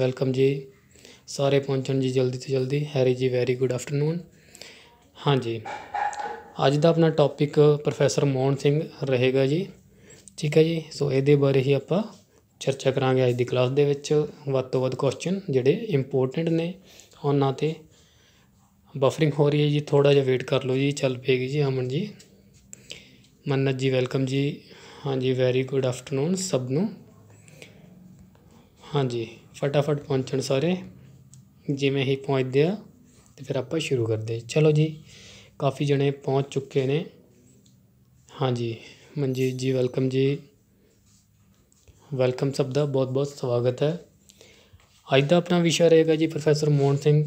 welcome ਜੀ ਸਾਰੇ ਪਹੁੰਚਣ ਜੀ ਜਲਦੀ ਤੋਂ ਜਲਦੀ ਹੈਰੀ ਜੀ ਵੈਰੀ ਗੁੱਡ ਆਫਟਰਨੂਨ ਹਾਂਜੀ ਅੱਜ ਦਾ ਆਪਣਾ ਟੌਪਿਕ ਪ੍ਰੋਫੈਸਰ ਮੋਹਨ ਸਿੰਘ ਰਹੇਗਾ ਜੀ ਠੀਕ ਹੈ ਜੀ ਸੋ ਇਹਦੇ ਬਾਰੇ ਹੀ ਆਪਾਂ ਚਰਚਾ ਕਰਾਂਗੇ ਅੱਜ ਦੀ ਕਲਾਸ ਦੇ ਵਿੱਚ ਵੱਧ ਤੋਂ ਵੱਧ ਕੁਐਸਚਨ ਜਿਹੜੇ ਇੰਪੋਰਟੈਂਟ ਨੇ ਉਹਨਾਂ ਤੇ ਬਫਰਿੰਗ ਹੋ ਰਹੀ ਹੈ ਜੀ ਥੋੜਾ ਜਿਹਾ ਵੇਟ ਕਰ ਲਓ ਜੀ ਚੱਲ ਪਏਗੀ ਜੀ ਅਮਨ ਜੀ ਮੰਨਤ ਜੀ ਵੈਲਕਮ ਜੀ ਹਾਂਜੀ ਵੈਰੀ ਗੁੱਡ ਆਫਟਰਨੂਨ ਸਭ ਨੂੰ ਹਾਂਜੀ ਫਟਾਫਟ ਪਹੁੰਚਣ ਸਾਰੇ ਜਿਵੇਂ ਹੀ ਪਹੁੰਚਦੇ ਆ ਤੇ ਫਿਰ ਆਪਾਂ ਸ਼ੁਰੂ ਕਰਦੇ ਚਲੋ ਜੀ ਕਾਫੀ ਜਣੇ ਪਹੁੰਚ ਚੁੱਕੇ ਨੇ ਹਾਂਜੀ ਮਨਜੀਤ ਜੀ ਵੈਲਕਮ ਜੀ ਵੈਲਕਮ ਸਭ ਦਾ ਬਹੁਤ-ਬਹੁਤ ਸਵਾਗਤ ਹੈ ਅੱਜ ਦਾ ਆਪਣਾ ਵਿਸ਼ਾ ਰਹੇਗਾ ਜੀ ਪ੍ਰੋਫੈਸਰ ਮੋਹਨ ਸਿੰਘ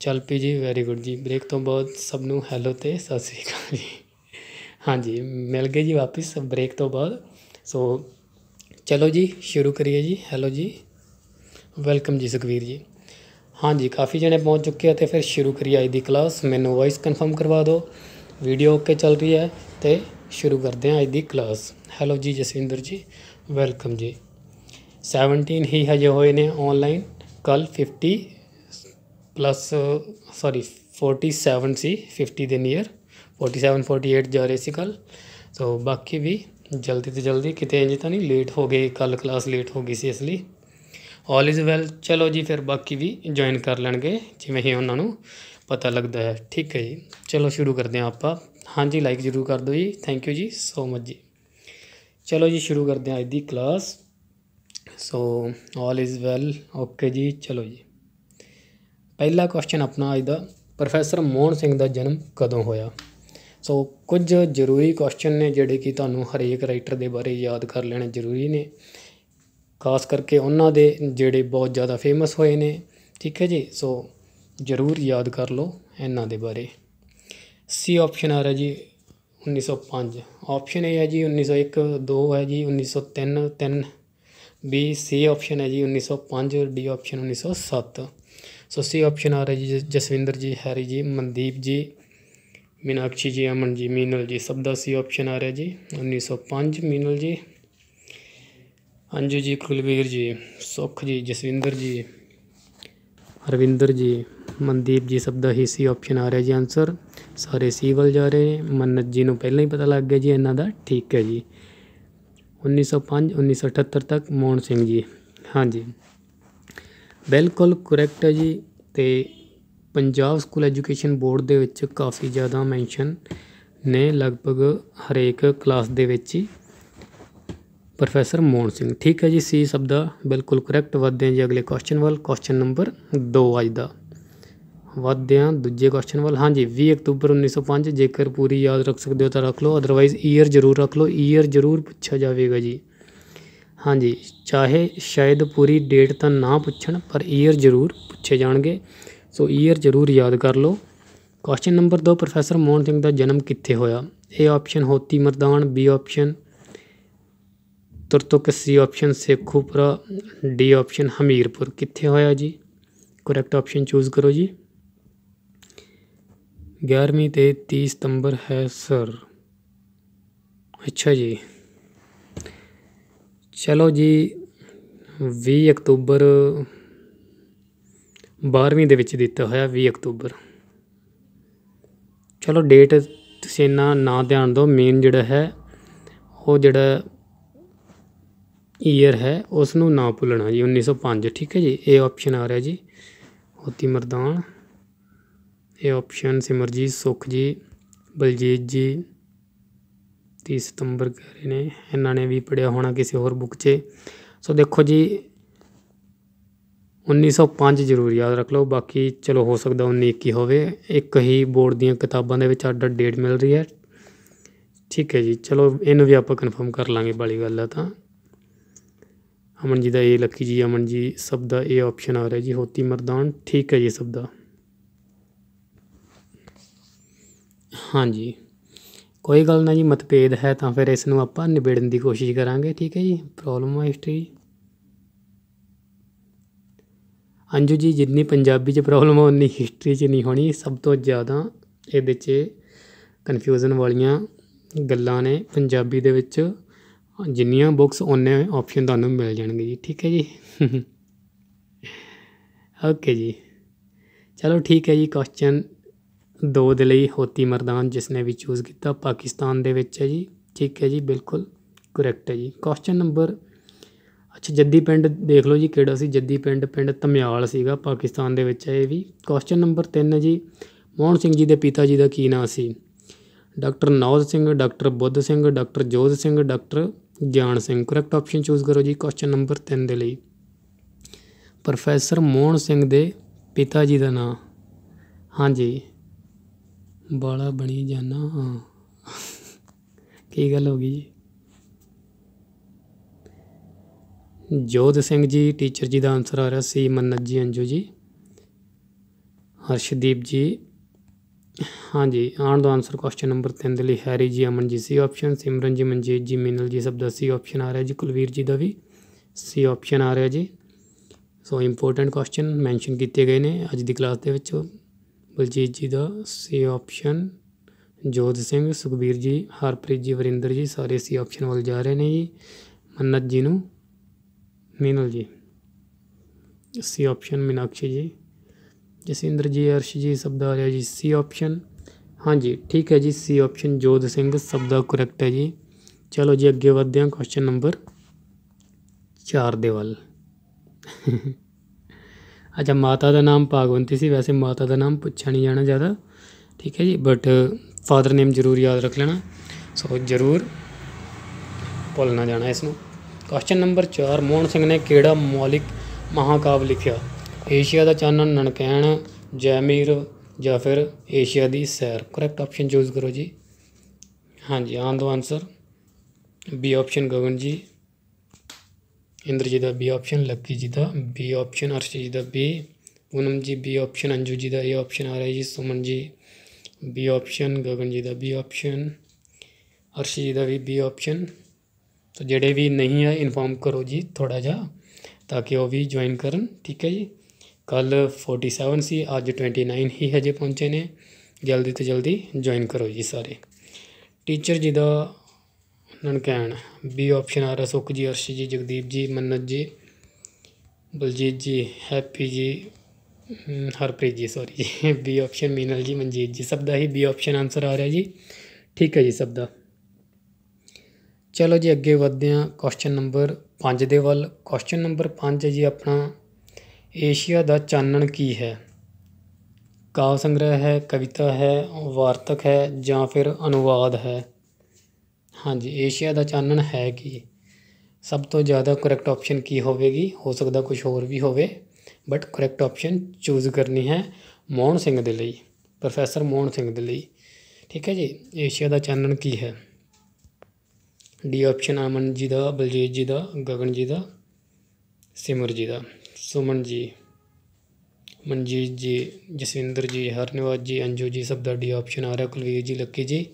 ਚੱਲ ਪੀ ਜੀ ਵੈਰੀ ਗੁੱਡ ਜੀ ਬ੍ਰੇਕ ਤੋਂ ਬਾਅਦ ਸਭ ਨੂੰ ਹੈਲੋ ਤੇ ਸਤਿ ਸ੍ਰੀ ਅਕਾਲ ਜੀ ਹਾਂਜੀ ਮਿਲ ਗਏ ਜੀ ਵਾਪਸ ਬ੍ਰੇਕ ਤੋਂ ਬਾਅਦ ਸੋ ਚਲੋ ਜੀ ਸ਼ੁਰੂ ਕਰੀਏ ਜੀ ਹੈਲੋ ਜੀ ਵੈਲਕਮ ਜੀ ਸੁਖਵੀਰ ਜੀ ਹਾਂਜੀ ਕਾਫੀ ਜਣੇ ਪਹੁੰਚ ਚੁੱਕੇ ਆ ਤੇ ਫਿਰ ਸ਼ੁਰੂ ਕਰੀ ਅੱਜ ਦੀ ਕਲਾਸ ਮੈਨੂੰ ਵਾਇਸ ਕਨਫਰਮ ਕਰਵਾ ਦਿਓ ਵੀਡੀਓ ਓਕੇ ਚੱਲ ਰਹੀ ਹੈ ਤੇ ਸ਼ੁਰੂ ਕਰਦੇ ਆ ਅੱਜ ਦੀ ਕਲਾਸ ਹੈਲੋ ਜੀ ਜਸਵਿੰਦਰ ਜੀ ਵੈਲਕਮ ਜੀ 17 ਹੀ ਹਜੇ ਹੋਏ ਨੇ ਆਨਲਾਈਨ ਕੱਲ 50 ਪਲੱਸ ਸੌਰੀ 47 ਸੀ 50 ਦੇ ਨੀਅਰ 47 48 ਜਾ ਰਹੇ ਸੀ ਕੱਲ ਸੋ ਬਾਕੀ ਵੀ ਜਲਦੀ ਤੋਂ ਜਲਦੀ ਕਿਤੇ ਇੰਜ ਤਾਂ ਨਹੀਂ ਲੇਟ ਹੋ ਗਏ ਕੱਲ ਕਲਾਸ ਲੇਟ ਹੋ ਗਈ ਸੀ ਇਸ ਲਈ ਆਲ ਇਜ਼ ਵੈਲ ਚਲੋ ਜੀ ਫਿਰ ਬਾਕੀ ਵੀ ਜੁਆਇਨ ਕਰ ਲੈਣਗੇ ਜਿਵੇਂ ਹੀ ਉਹਨਾਂ ਨੂੰ ਪਤਾ ਲੱਗਦਾ ਹੈ ਠੀਕ ਹੈ ਜੀ ਚਲੋ ਸ਼ੁਰੂ ਕਰਦੇ ਹਾਂ ਆਪਾਂ ਹਾਂਜੀ ਲਾਈਕ ਜ਼ਰੂਰ ਕਰ ਦਿਓ ਜੀ ਥੈਂਕ ਯੂ ਜੀ ਸੋ ਮਚ ਜੀ ਚਲੋ ਜੀ ਸ਼ੁਰੂ ਕਰਦੇ ਹਾਂ ਅੱਜ ਦੀ class so all is well okay ਜੀ ਚਲੋ ਜੀ ਪਹਿਲਾ ਕੁਐਸਚਨ ਆਪਣਾ ਅੱਜ ਦਾ ਪ੍ਰੋਫੈਸਰ ਮੋਹਨ ਸਿੰਘ ਦਾ ਜਨਮ ਕਦੋਂ ਹੋਇਆ ਸੋ ਕੁਝ ਜ਼ਰੂਰੀ ਕੁਐਸਚਨ ਨੇ ਜਿਹੜੇ ਕਿ ਤੁਹਾਨੂੰ ਹਰੇਕ ਰਾਈਟਰ ਦੇ ਬਾਰੇ ਯਾਦ ਕਰ ਲੈਣੇ ਜ਼ਰੂਰੀ ਨੇ ਖਾਸ ਕਰਕੇ ਉਹਨਾਂ ਦੇ ਜਿਹੜੇ ਬਹੁਤ ਜ਼ਿਆਦਾ ਫੇਮਸ ਹੋਏ ਨੇ ਠੀਕ ਹੈ ਜੀ ਸੋ ਜ਼ਰੂਰ ਯਾਦ ਕਰ ਲਓ ਇਹਨਾਂ ਦੇ ਬਾਰੇ ਸੀ ਆਪਸ਼ਨ ਆ ਰਿਹਾ ਜੀ 1905 ਆਪਸ਼ਨ ਏ ਹੈ ਜੀ 1901 2 ਹੈ ਜੀ 1903 3 ਬੀ ਸੀ ਆਪਸ਼ਨ ਹੈ ਜੀ 1905 D option 1907 so C option ਆ ਰਿਹਾ ਜੀ ਜਸਵਿੰਦਰ ਜੀ ਹੈਰੀ ਜੀ ਮਨਦੀਪ ਜੀ ਮੀਨਾਕਸ਼ੀ ਜੀ ਅਮਨ ਜੀ ਮੀਨਲ ਜੀ ਸਭ ਦਾ ਸੀ ਆਪਸ਼ਨ ਆ ਰਿਹਾ ਜੀ 1905 ਮੀਨਲ ਜੀ ਅੰਜੂ ਜੀ ਕੁਲਵੀਰ ਜੀ ਸੁਖ ਜੀ ਜਸਵਿੰਦਰ ਜੀ ਹਰਵਿੰਦਰ ਜੀ ਮਨਦੀਪ ਜੀ ਸਭ ਦਾ ਹੀ ਸੀ ਆਪਸ਼ਨ ਆ ਰਿਹਾ ਜੀ ਆਨਸਰ ਸਾਰੇ ਸੀ ਵੱਲ ਜਾ ਰਹੇ ਮੰਨਤ ਜੀ ਨੂੰ ਪਹਿਲਾਂ ਹੀ ਪਤਾ ਲੱਗ ਗਿਆ ਜੀ ਇਹਨਾਂ ਦਾ ਠੀਕ ਹੈ ਜੀ 1905 1978 ਤੱਕ ਮੋਹਨ ਸਿੰਘ ਜੀ ਹਾਂਜੀ ਬਿਲਕੁਲ ਕਰੈਕਟ ਹੈ ਜੀ ਤੇ ਪੰਜਾਬ ਸਕੂਲ ਐਜੂਕੇਸ਼ਨ ਬੋਰਡ ਦੇ ਵਿੱਚ ਕਾਫੀ ਜ਼ਿਆਦਾ ਮੈਂਸ਼ਨ ਨੇ ਲਗਭਗ ਹਰੇਕ ਕਲਾਸ ਦੇ ਵਿੱਚ ਹੀ ਪ੍ਰੋਫੈਸਰ ਮੋਹਨ ਸਿੰਘ ਠੀਕ ਹੈ ਜੀ ਸੀ ਸ਼ਬਦ ਦਾ ਬਿਲਕੁਲ ਕਰੈਕਟ ਵਧਦੇ ਹਾਂ ਜੀ ਅਗਲੇ ਕੁਐਸਚਨ ਵੱਲ ਕੁਐਸਚਨ ਨੰਬਰ 2 ਅੱਜ ਦਾ ਵਧਦੇ ਹਾਂ ਦੂਜੇ ਕੁਐਸਚਨ ਵੱਲ ਹਾਂਜੀ 20 ਅਕਤੂਬਰ 1905 ਜੇਕਰ ਪੂਰੀ ਯਾਦ ਰੱਖ ਸਕਦੇ ਹੋ ਤਾਂ ਰੱਖ ਲਓ ਅਦਰਵਾਈਜ਼ ਈਅਰ ਜ਼ਰੂਰ ਰੱਖ ਲਓ ਈਅਰ ਜ਼ਰੂਰ ਪੁੱਛਿਆ ਜਾਵੇਗਾ ਜੀ ਹਾਂਜੀ ਚਾਹੇ ਸ਼ਾਇਦ ਪੂਰੀ ਡੇਟ ਤਾਂ ਨਾ ਪੁੱਛਣ ਪਰ ਈਅਰ ਜ਼ਰੂਰ ਪੁੱਛੇ ਜਾਣਗੇ ਸੋ ਈਅਰ ਜ਼ਰੂਰ ਯਾਦ ਕਰ ਲਓ ਕੁਐਸਚਨ ਨੰਬਰ 2 ਪ੍ਰੋਫੈਸਰ ਮੋਹਨ ਸਿੰਘ ਦਾ ਜਨਮ ਕਿੱਥੇ ਹੋਇਆ A option Hoti Mardan B option Turtuk C option Sheikhupura D option Hamirpur ਕਿੱਥੇ ਹੋਇਆ ਜੀ ਕਰੈਕਟ ਆਪਸ਼ਨ ਚੂਜ਼ ਕਰੋ ਜੀ 11ਵੀਂ ਤੇ 30 ਸਤੰਬਰ ਹੈ ਸਰ ਅੱਛਾ ਜੀ ਚਲੋ ਜੀ 20 ਅਕਤੂਬਰ 12ਵੀਂ ਦੇ ਵਿੱਚ ਦਿੱਤਾ ਹੋਇਆ 20 ਅਕਤੂਬਰ ਚਲੋ ਡੇਟ ਤੁਸੀਂ ਇਹਨਾਂ ਨਾ ਧਿਆਨ ਦਿਓ ਮੇਨ ਜਿਹੜਾ ਹੈ ਉਹ ਜਿਹੜਾ ਈਅਰ ਹੈ ਉਸ ਨੂੰ ਨਾ ਭੁੱਲਣਾ ਜੀ 1905 ਠੀਕ ਹੈ ਜੀ ਇਹ ਆਪਸ਼ਨ ਆ ਰਿਹਾ ਜੀ ਹੋਤੀ ਮਰਦਾਨ ਇਹ ਆਪਸ਼ਨ ਸਿਮਰਜੀਤ ਸੁਖ ਜੀ ਬਲਜੀਤ ਜੀ 30 ਸਤੰਬਰ ਕਹ ਰਹੇ ਨੇ ਇਹਨਾਂ ਨੇ ਵੀ ਪੜਿਆ ਹੋਣਾ ਕਿਸੇ ਹੋਰ ਬੁੱਕ 'ਚ ਸੋ ਦੇਖੋ ਜੀ 1905 ਜ਼ਰੂਰ ਯਾਦ ਰੱਖ ਲਓ ਬਾਕੀ ਚਲੋ ਹੋ ਸਕਦਾ 1921 ਹੋਵੇ ਇੱਕ ਹੀ ਬੋਰਡ ਦੀਆਂ ਕਿਤਾਬਾਂ ਦੇ ਵਿੱਚ ਅੱਡ ਅੱਡ ਡੇਟ ਮਿਲ ਰਹੀ ਹੈ ਠੀਕ ਹੈ ਜੀ ਚਲੋ ਇਹਨੂੰ ਵੀ ਆਪਾਂ ਕਨਫਰਮ ਕਰ ਲਾਂਗੇ ਬਾਲੀ ਗੱਲ ਆ ਤਾਂ ਅਮਨ ਜੀ ਦਾ ਇਹ ਲੱਕੀ ਜੀ ਅਮਨ ਜੀ ਸਭ ਦਾ ਇਹ ਆਪਸ਼ਨ ਆ ਰਿਹਾ ਜੀ ਹੋਤੀ ਮਰਦਾਨ ਠੀਕ ਹੈ ਜੀ ਸਭ ਦਾ ਹਾਂਜੀ ਕੋਈ ਗੱਲ ਨਾ ਜੀ ਮਤਭੇਦ ਹੈ ਤਾਂ ਫਿਰ ਇਸ ਨੂੰ ਆਪਾਂ ਨਿਬੇੜਨ ਦੀ ਕੋਸ਼ਿਸ਼ ਕਰਾਂਗੇ ਠੀਕ ਹੈ ਜੀ ਪ੍ਰੋਬਲਮ ਹੈ ਹਿਸਟਰੀ ਅੰਜੂ ਜੀ ਜਿੰਨੀ ਪੰਜਾਬੀ 'ਚ ਪ੍ਰੋਬਲਮ ਉਨੀ ਹਿਸਟਰੀ 'ਚ ਨਹੀਂ ਹੋਣੀ ਸਭ ਤੋਂ ਜ਼ਿਆਦਾ ਇਹਦੇ 'ਚ ਕਨਫਿਊਜ਼ਨ ਵਾਲੀਆਂ ਗੱਲਾਂ ਨੇ ਪੰਜਾਬੀ ਦੇ ਵਿੱਚ ਜਿੰਨੀਆਂ ਬੁੱਕਸ ਉਹਨੇ ਆਪਸ਼ਨ ਤੁਹਾਨੂੰ ਮਿਲ ਜਾਣਗੇ ਜੀ ਠੀਕ ਹੈ ਜੀ ਓਕੇ ਜੀ ਚਲੋ ਠੀਕ ਹੈ ਜੀ ਕੁਐਸਚਨ 2 ਦੇ ਲਈ ਹੋਤੀ ਮਰਦਾਨ ਜਿਸ ਨੇ ਵੀ ਚੂਜ਼ ਕੀਤਾ ਪਾਕਿਸਤਾਨ ਦੇ ਵਿੱਚ ਹੈ ਜੀ ਠੀਕ ਹੈ ਜੀ ਬਿਲਕੁਲ ਕਰੈਕਟ ਹੈ ਜੀ ਕੁਐਸਚਨ ਨੰਬਰ ਅੱਛਾ ਜੱਦੀ ਪਿੰਡ ਦੇਖ ਲਓ ਜੀ ਕਿਹੜਾ ਸੀ ਜੱਦੀ ਪਿੰਡ ਪਿੰਡ ਧਮਿਆਲ ਸੀਗਾ ਪਾਕਿਸਤਾਨ ਦੇ ਵਿੱਚ ਹੈ ਇਹ ਵੀ ਕੁਐਸਚਨ ਨੰਬਰ 3 ਹੈ ਜੀ ਮੋਹਨ ਸਿੰਘ ਜੀ ਦੇ ਪਿਤਾ ਜੀ ਦਾ ਕੀ ਨਾਮ ਸੀ ਡਾਕਟਰ ਨੌਜ Singh doctor Budh Singh doctor Jodh Singh doctor Gian Singh correct option choose ਕਰੋ ਜੀ ਕੁਐਸਚਨ ਨੰਬਰ 3 ਦੇ ਲਈ ਪ੍ਰੋਫੈਸਰ ਮੋਹਨ ਸਿੰਘ ਦੇ ਪਿਤਾ ਜੀ ਦਾ ਨਾਮ ਹਾਂਜੀ ਬਾਲਾ ਬਣੀ ਜਾਣਾ ਹਾਂ ਕੀ ਗੱਲ ਹੋ ਗਈ ਜੀ ਜੋਧ ਸਿੰਘ ਜੀ ਟੀਚਰ ਜੀ ਦਾ ਆਨਸਰ ਆ ਰਿਹਾ ਸੀ ਮੰਨਤ ਜੀ ਅੰਜੂ ਜੀ ਹਰਸ਼ਦੀਪ ਜੀ ਹਾਂਜੀ ਆਨ ਦਾ ਆਨਸਰ ਕੁਐਸਚਨ ਨੰਬਰ 3 ਦੇ ਲਈ ਹੈਰੀ ਜੀ ਅਮਨ ਜੀ ਸੀ ਆਪਸ਼ਨ ਸਿਮਰਨ ਜੀ ਮਨਜੀਤ ਜੀ ਮੀਨਲ ਜੀ ਸਭ ਦਾ ਸੀ ਆਪਸ਼ਨ ਆ ਰਿਹਾ ਜੀ ਕੁਲਵੀਰ ਜੀ ਦਾ ਵੀ ਸੀ ਆਪਸ਼ਨ ਆ ਰਿਹਾ ਜੀ ਸੋ ਇੰਪੋਰਟੈਂਟ ਕੁਐਸਚਨ ਮੈਂਸ਼ਨ ਕੀਤੇ ਗਏ ਨੇ ਅੱਜ ਦੀ ਕਲਾਸ ਦੇ ਵਿੱਚ ਬਲਜੀਤ ਜੀ ਦਾ ਸੀ ਆਪਸ਼ਨ ਜੋਧ ਸਿੰਘ ਸੁਖਬੀਰ ਜੀ ਹਰਪ੍ਰੀਤ ਜੀ ਵਰਿੰਦਰ ਜੀ ਸਾਰੇ ਸੀ ਆਪਸ਼ਨ ਵੱਲ ਜਾ ਰਹੇ ਨੇ ਜੀ ਮੰਨਤ ਜੀ ਨੂੰ ਮੀਨਲ ਜੀ ਸੀ ਆਪਸ਼ਨ ਮਿਨਾਕਸ਼ੀ ਜੀ ਜਸਿੰਦਰ ਜੀ ਅਰਸ਼ ਜੀ ਸਭ ਦਾ ਆ ਰਿਹਾ ਜੀ ਸੀ ਆਪਸ਼ਨ ਹਾਂਜੀ ਠੀਕ ਹੈ ਜੀ ਸੀ ਆਪਸ਼ਨ ਜੋਧ ਸਿੰਘ ਸਭ ਦਾ ਕਰੈਕਟ ਹੈ ਜੀ ਚਲੋ ਜੀ ਅੱਗੇ ਵਧਦੇ ਹਾਂ ਕੁਐਸਚਨ ਨੰਬਰ 4 ਦੇ ਵੱਲ ਅੱਛਾ ਮਾਤਾ ਦਾ ਨਾਮ ਭਾਗਵੰਤੀ ਸੀ ਵੈਸੇ ਮਾਤਾ ਦਾ ਨਾਮ ਪੁੱਛਿਆ ਨਹੀਂ ਜਾਣਾ ਜ਼ਿਆਦਾ ਠੀਕ ਹੈ ਜੀ ਬਟ ਫਾਦਰ ਨੇਮ ਜ਼ਰੂਰ ਯਾਦ ਰੱਖ ਲੈਣਾ ਸੋ ਜ਼ਰੂਰ ਭੁੱਲ ਨਾ ਜਾਣਾ ਇਸ ਨੂੰ ਕੁਐਸਚਨ ਨੰਬਰ 4 ਮੋਹਨ ਸਿੰਘ ਨੇ ਕਿਹੜਾ ਮੌਲਿਕ ਮਹਾਕਾਵ ਲਿਖਿਆ ਏਸ਼ੀਆ ਦਾ ਚਾਨਣ ਨਨਕੈਣ ਜੈਮੀਰ ਜਾਂ ਫਿਰ ਏਸ਼ੀਆ ਦੀ ਸੈਰ ਕਰੈਕਟ ਆਪਸ਼ਨ ਚੂਜ਼ ਕਰੋ ਜੀ ਹਾਂਜੀ ਆਨ ਦੋ ਆਨਸਰ ਬੀ ਆਪਸ਼ਨ ਗਗਨ ਜੀ ਇੰਦਰ ਜੀ ਦਾ ਬੀ ਆਪਸ਼ਨ ਲੱਕੀ ਜੀ ਦਾ ਬੀ ਆਪਸ਼ਨ ਅਰਸ਼ ਜੀ ਦਾ ਬੀ ਪੂਨਮ ਜੀ ਬੀ ਆਪਸ਼ਨ ਅੰਜੂ ਜੀ ਦਾ ਏ ਆਪਸ਼ਨ ਆ ਰਿਹਾ ਜੀ ਸੁਮਨ ਜੀ ਬੀ ਆਪਸ਼ਨ ਗਗਨ ਜੀ ਦਾ ਬੀ ਆਪਸ਼ਨ ਅਰਸ਼ ਜੀ ਦਾ ਵੀ ਬੀ ਆਪਸ਼ਨ ਤਾਂ ਜਿਹੜੇ ਵੀ ਨਹੀਂ ਆ ਇਨਫੋਰਮ ਕਰੋ ਜੀ ਥੋੜਾ ਜਿਹਾ ਤਾਂ ਕਿ ਉਹ ਵੀ ਜੁਆਇਨ ਕਰਨ ਠੀਕ ਹੈ ਜੀ ਕੱਲ 47 ਸੀ ਅੱਜ 29 ਹੀ ਹਜੇ ਪਹੁੰਚੇ ਨੇ ਜਲਦੀ ਤੋਂ ਜਲਦੀ ਜੁਆਇਨ ਕਰੋ ਜੀ ਸਾਰੇ ਟੀਚਰ ਜੀ ਦਾ ਨਨਕੈਣ ਬੀ ਆਪਸ਼ਨ ਆ ਰਿਹਾ ਸੁਖ ਜੀ ਅਰਸ਼ ਜੀ ਜਗਦੀਪ ਜੀ ਮੰਨਤ ਜੀ ਬਲਜੀਤ ਜੀ ਹੈਪੀ ਜੀ ਹਰਪ੍ਰੀਤ ਜੀ ਸੌਰੀ ਬੀ ਆਪਸ਼ਨ ਮੀਨਲ ਜੀ ਮਨਜੀਤ ਜੀ ਸਭ ਦਾ ਹੀ ਬੀ ਆਪਸ਼ਨ ਆਨਸਰ ਆ ਰਿਹਾ ਜੀ ਠੀਕ ਹੈ ਜੀ ਸਭ ਦਾ ਚਲੋ ਜੀ ਅੱਗੇ ਵਧਦੇ ਹਾਂ ਕੁਐਸਚਨ ਨੰਬਰ 5 ਦੇ ਵੱਲ ਕੁਐਸਚਨ ਨੰਬਰ 5 ਹੈ ਜੀ ਆਪਣਾ ਏਸ਼ੀਆ ਦਾ ਚਾਨਣ ਕੀ ਹੈ ਕਾਵ ਸੰਗ੍ਰਹਿ ਹੈ ਕਵਿਤਾ ਹੈ ਵਾਰਤਕ ਹੈ ਜਾਂ ਫਿਰ ਅਨੁਵਾਦ ਹੈ ਹਾਂਜੀ ਏਸ਼ੀਆ ਦਾ ਚਾਨਣ ਹੈ ਕੀ ਸਭ ਤੋਂ ਜ਼ਿਆਦਾ ਕਰੈਕਟ ਆਪਸ਼ਨ ਕੀ ਹੋਵੇਗੀ ਹੋ ਸਕਦਾ ਕੁਝ ਹੋਰ ਵੀ ਹੋਵੇ ਬਟ ਕਰੈਕਟ ਆਪਸ਼ਨ ਚੂਜ਼ ਕਰਨੀ ਹੈ ਮੋਹਨ ਸਿੰਘ ਦੇ ਲਈ ਪ੍ਰੋਫੈਸਰ ਮੋਹਨ ਸਿੰਘ ਦੇ ਲਈ ਠੀਕ ਹੈ ਜੀ ਏਸ਼ੀਆ ਦਾ ਚਾਨਣ ਕੀ ਹੈ ਡੀ ਆਪਸ਼ਨ ਅਮਨ ਜੀ ਦਾ ਬਲਜੀਤ ਜੀ ਦਾ ਗਗਨ ਜੀ ਦਾ ਸਿਮਰ ਜੀ ਦਾ ਸੁਮਨ ਜੀ ਮਨਜੀਤ ਜੀ ਜਸਵਿੰਦਰ ਜੀ ਹਰਨਵਾਜ ਜੀ ਅੰਜੂ ਜੀ ਸਭ ਦਾ ਡੀ ਆਪਸ਼ਨ ਆ ਰਿਹਾ ਕੁਲਵੀਰ ਜੀ ਲੱਕੀ ਜੀ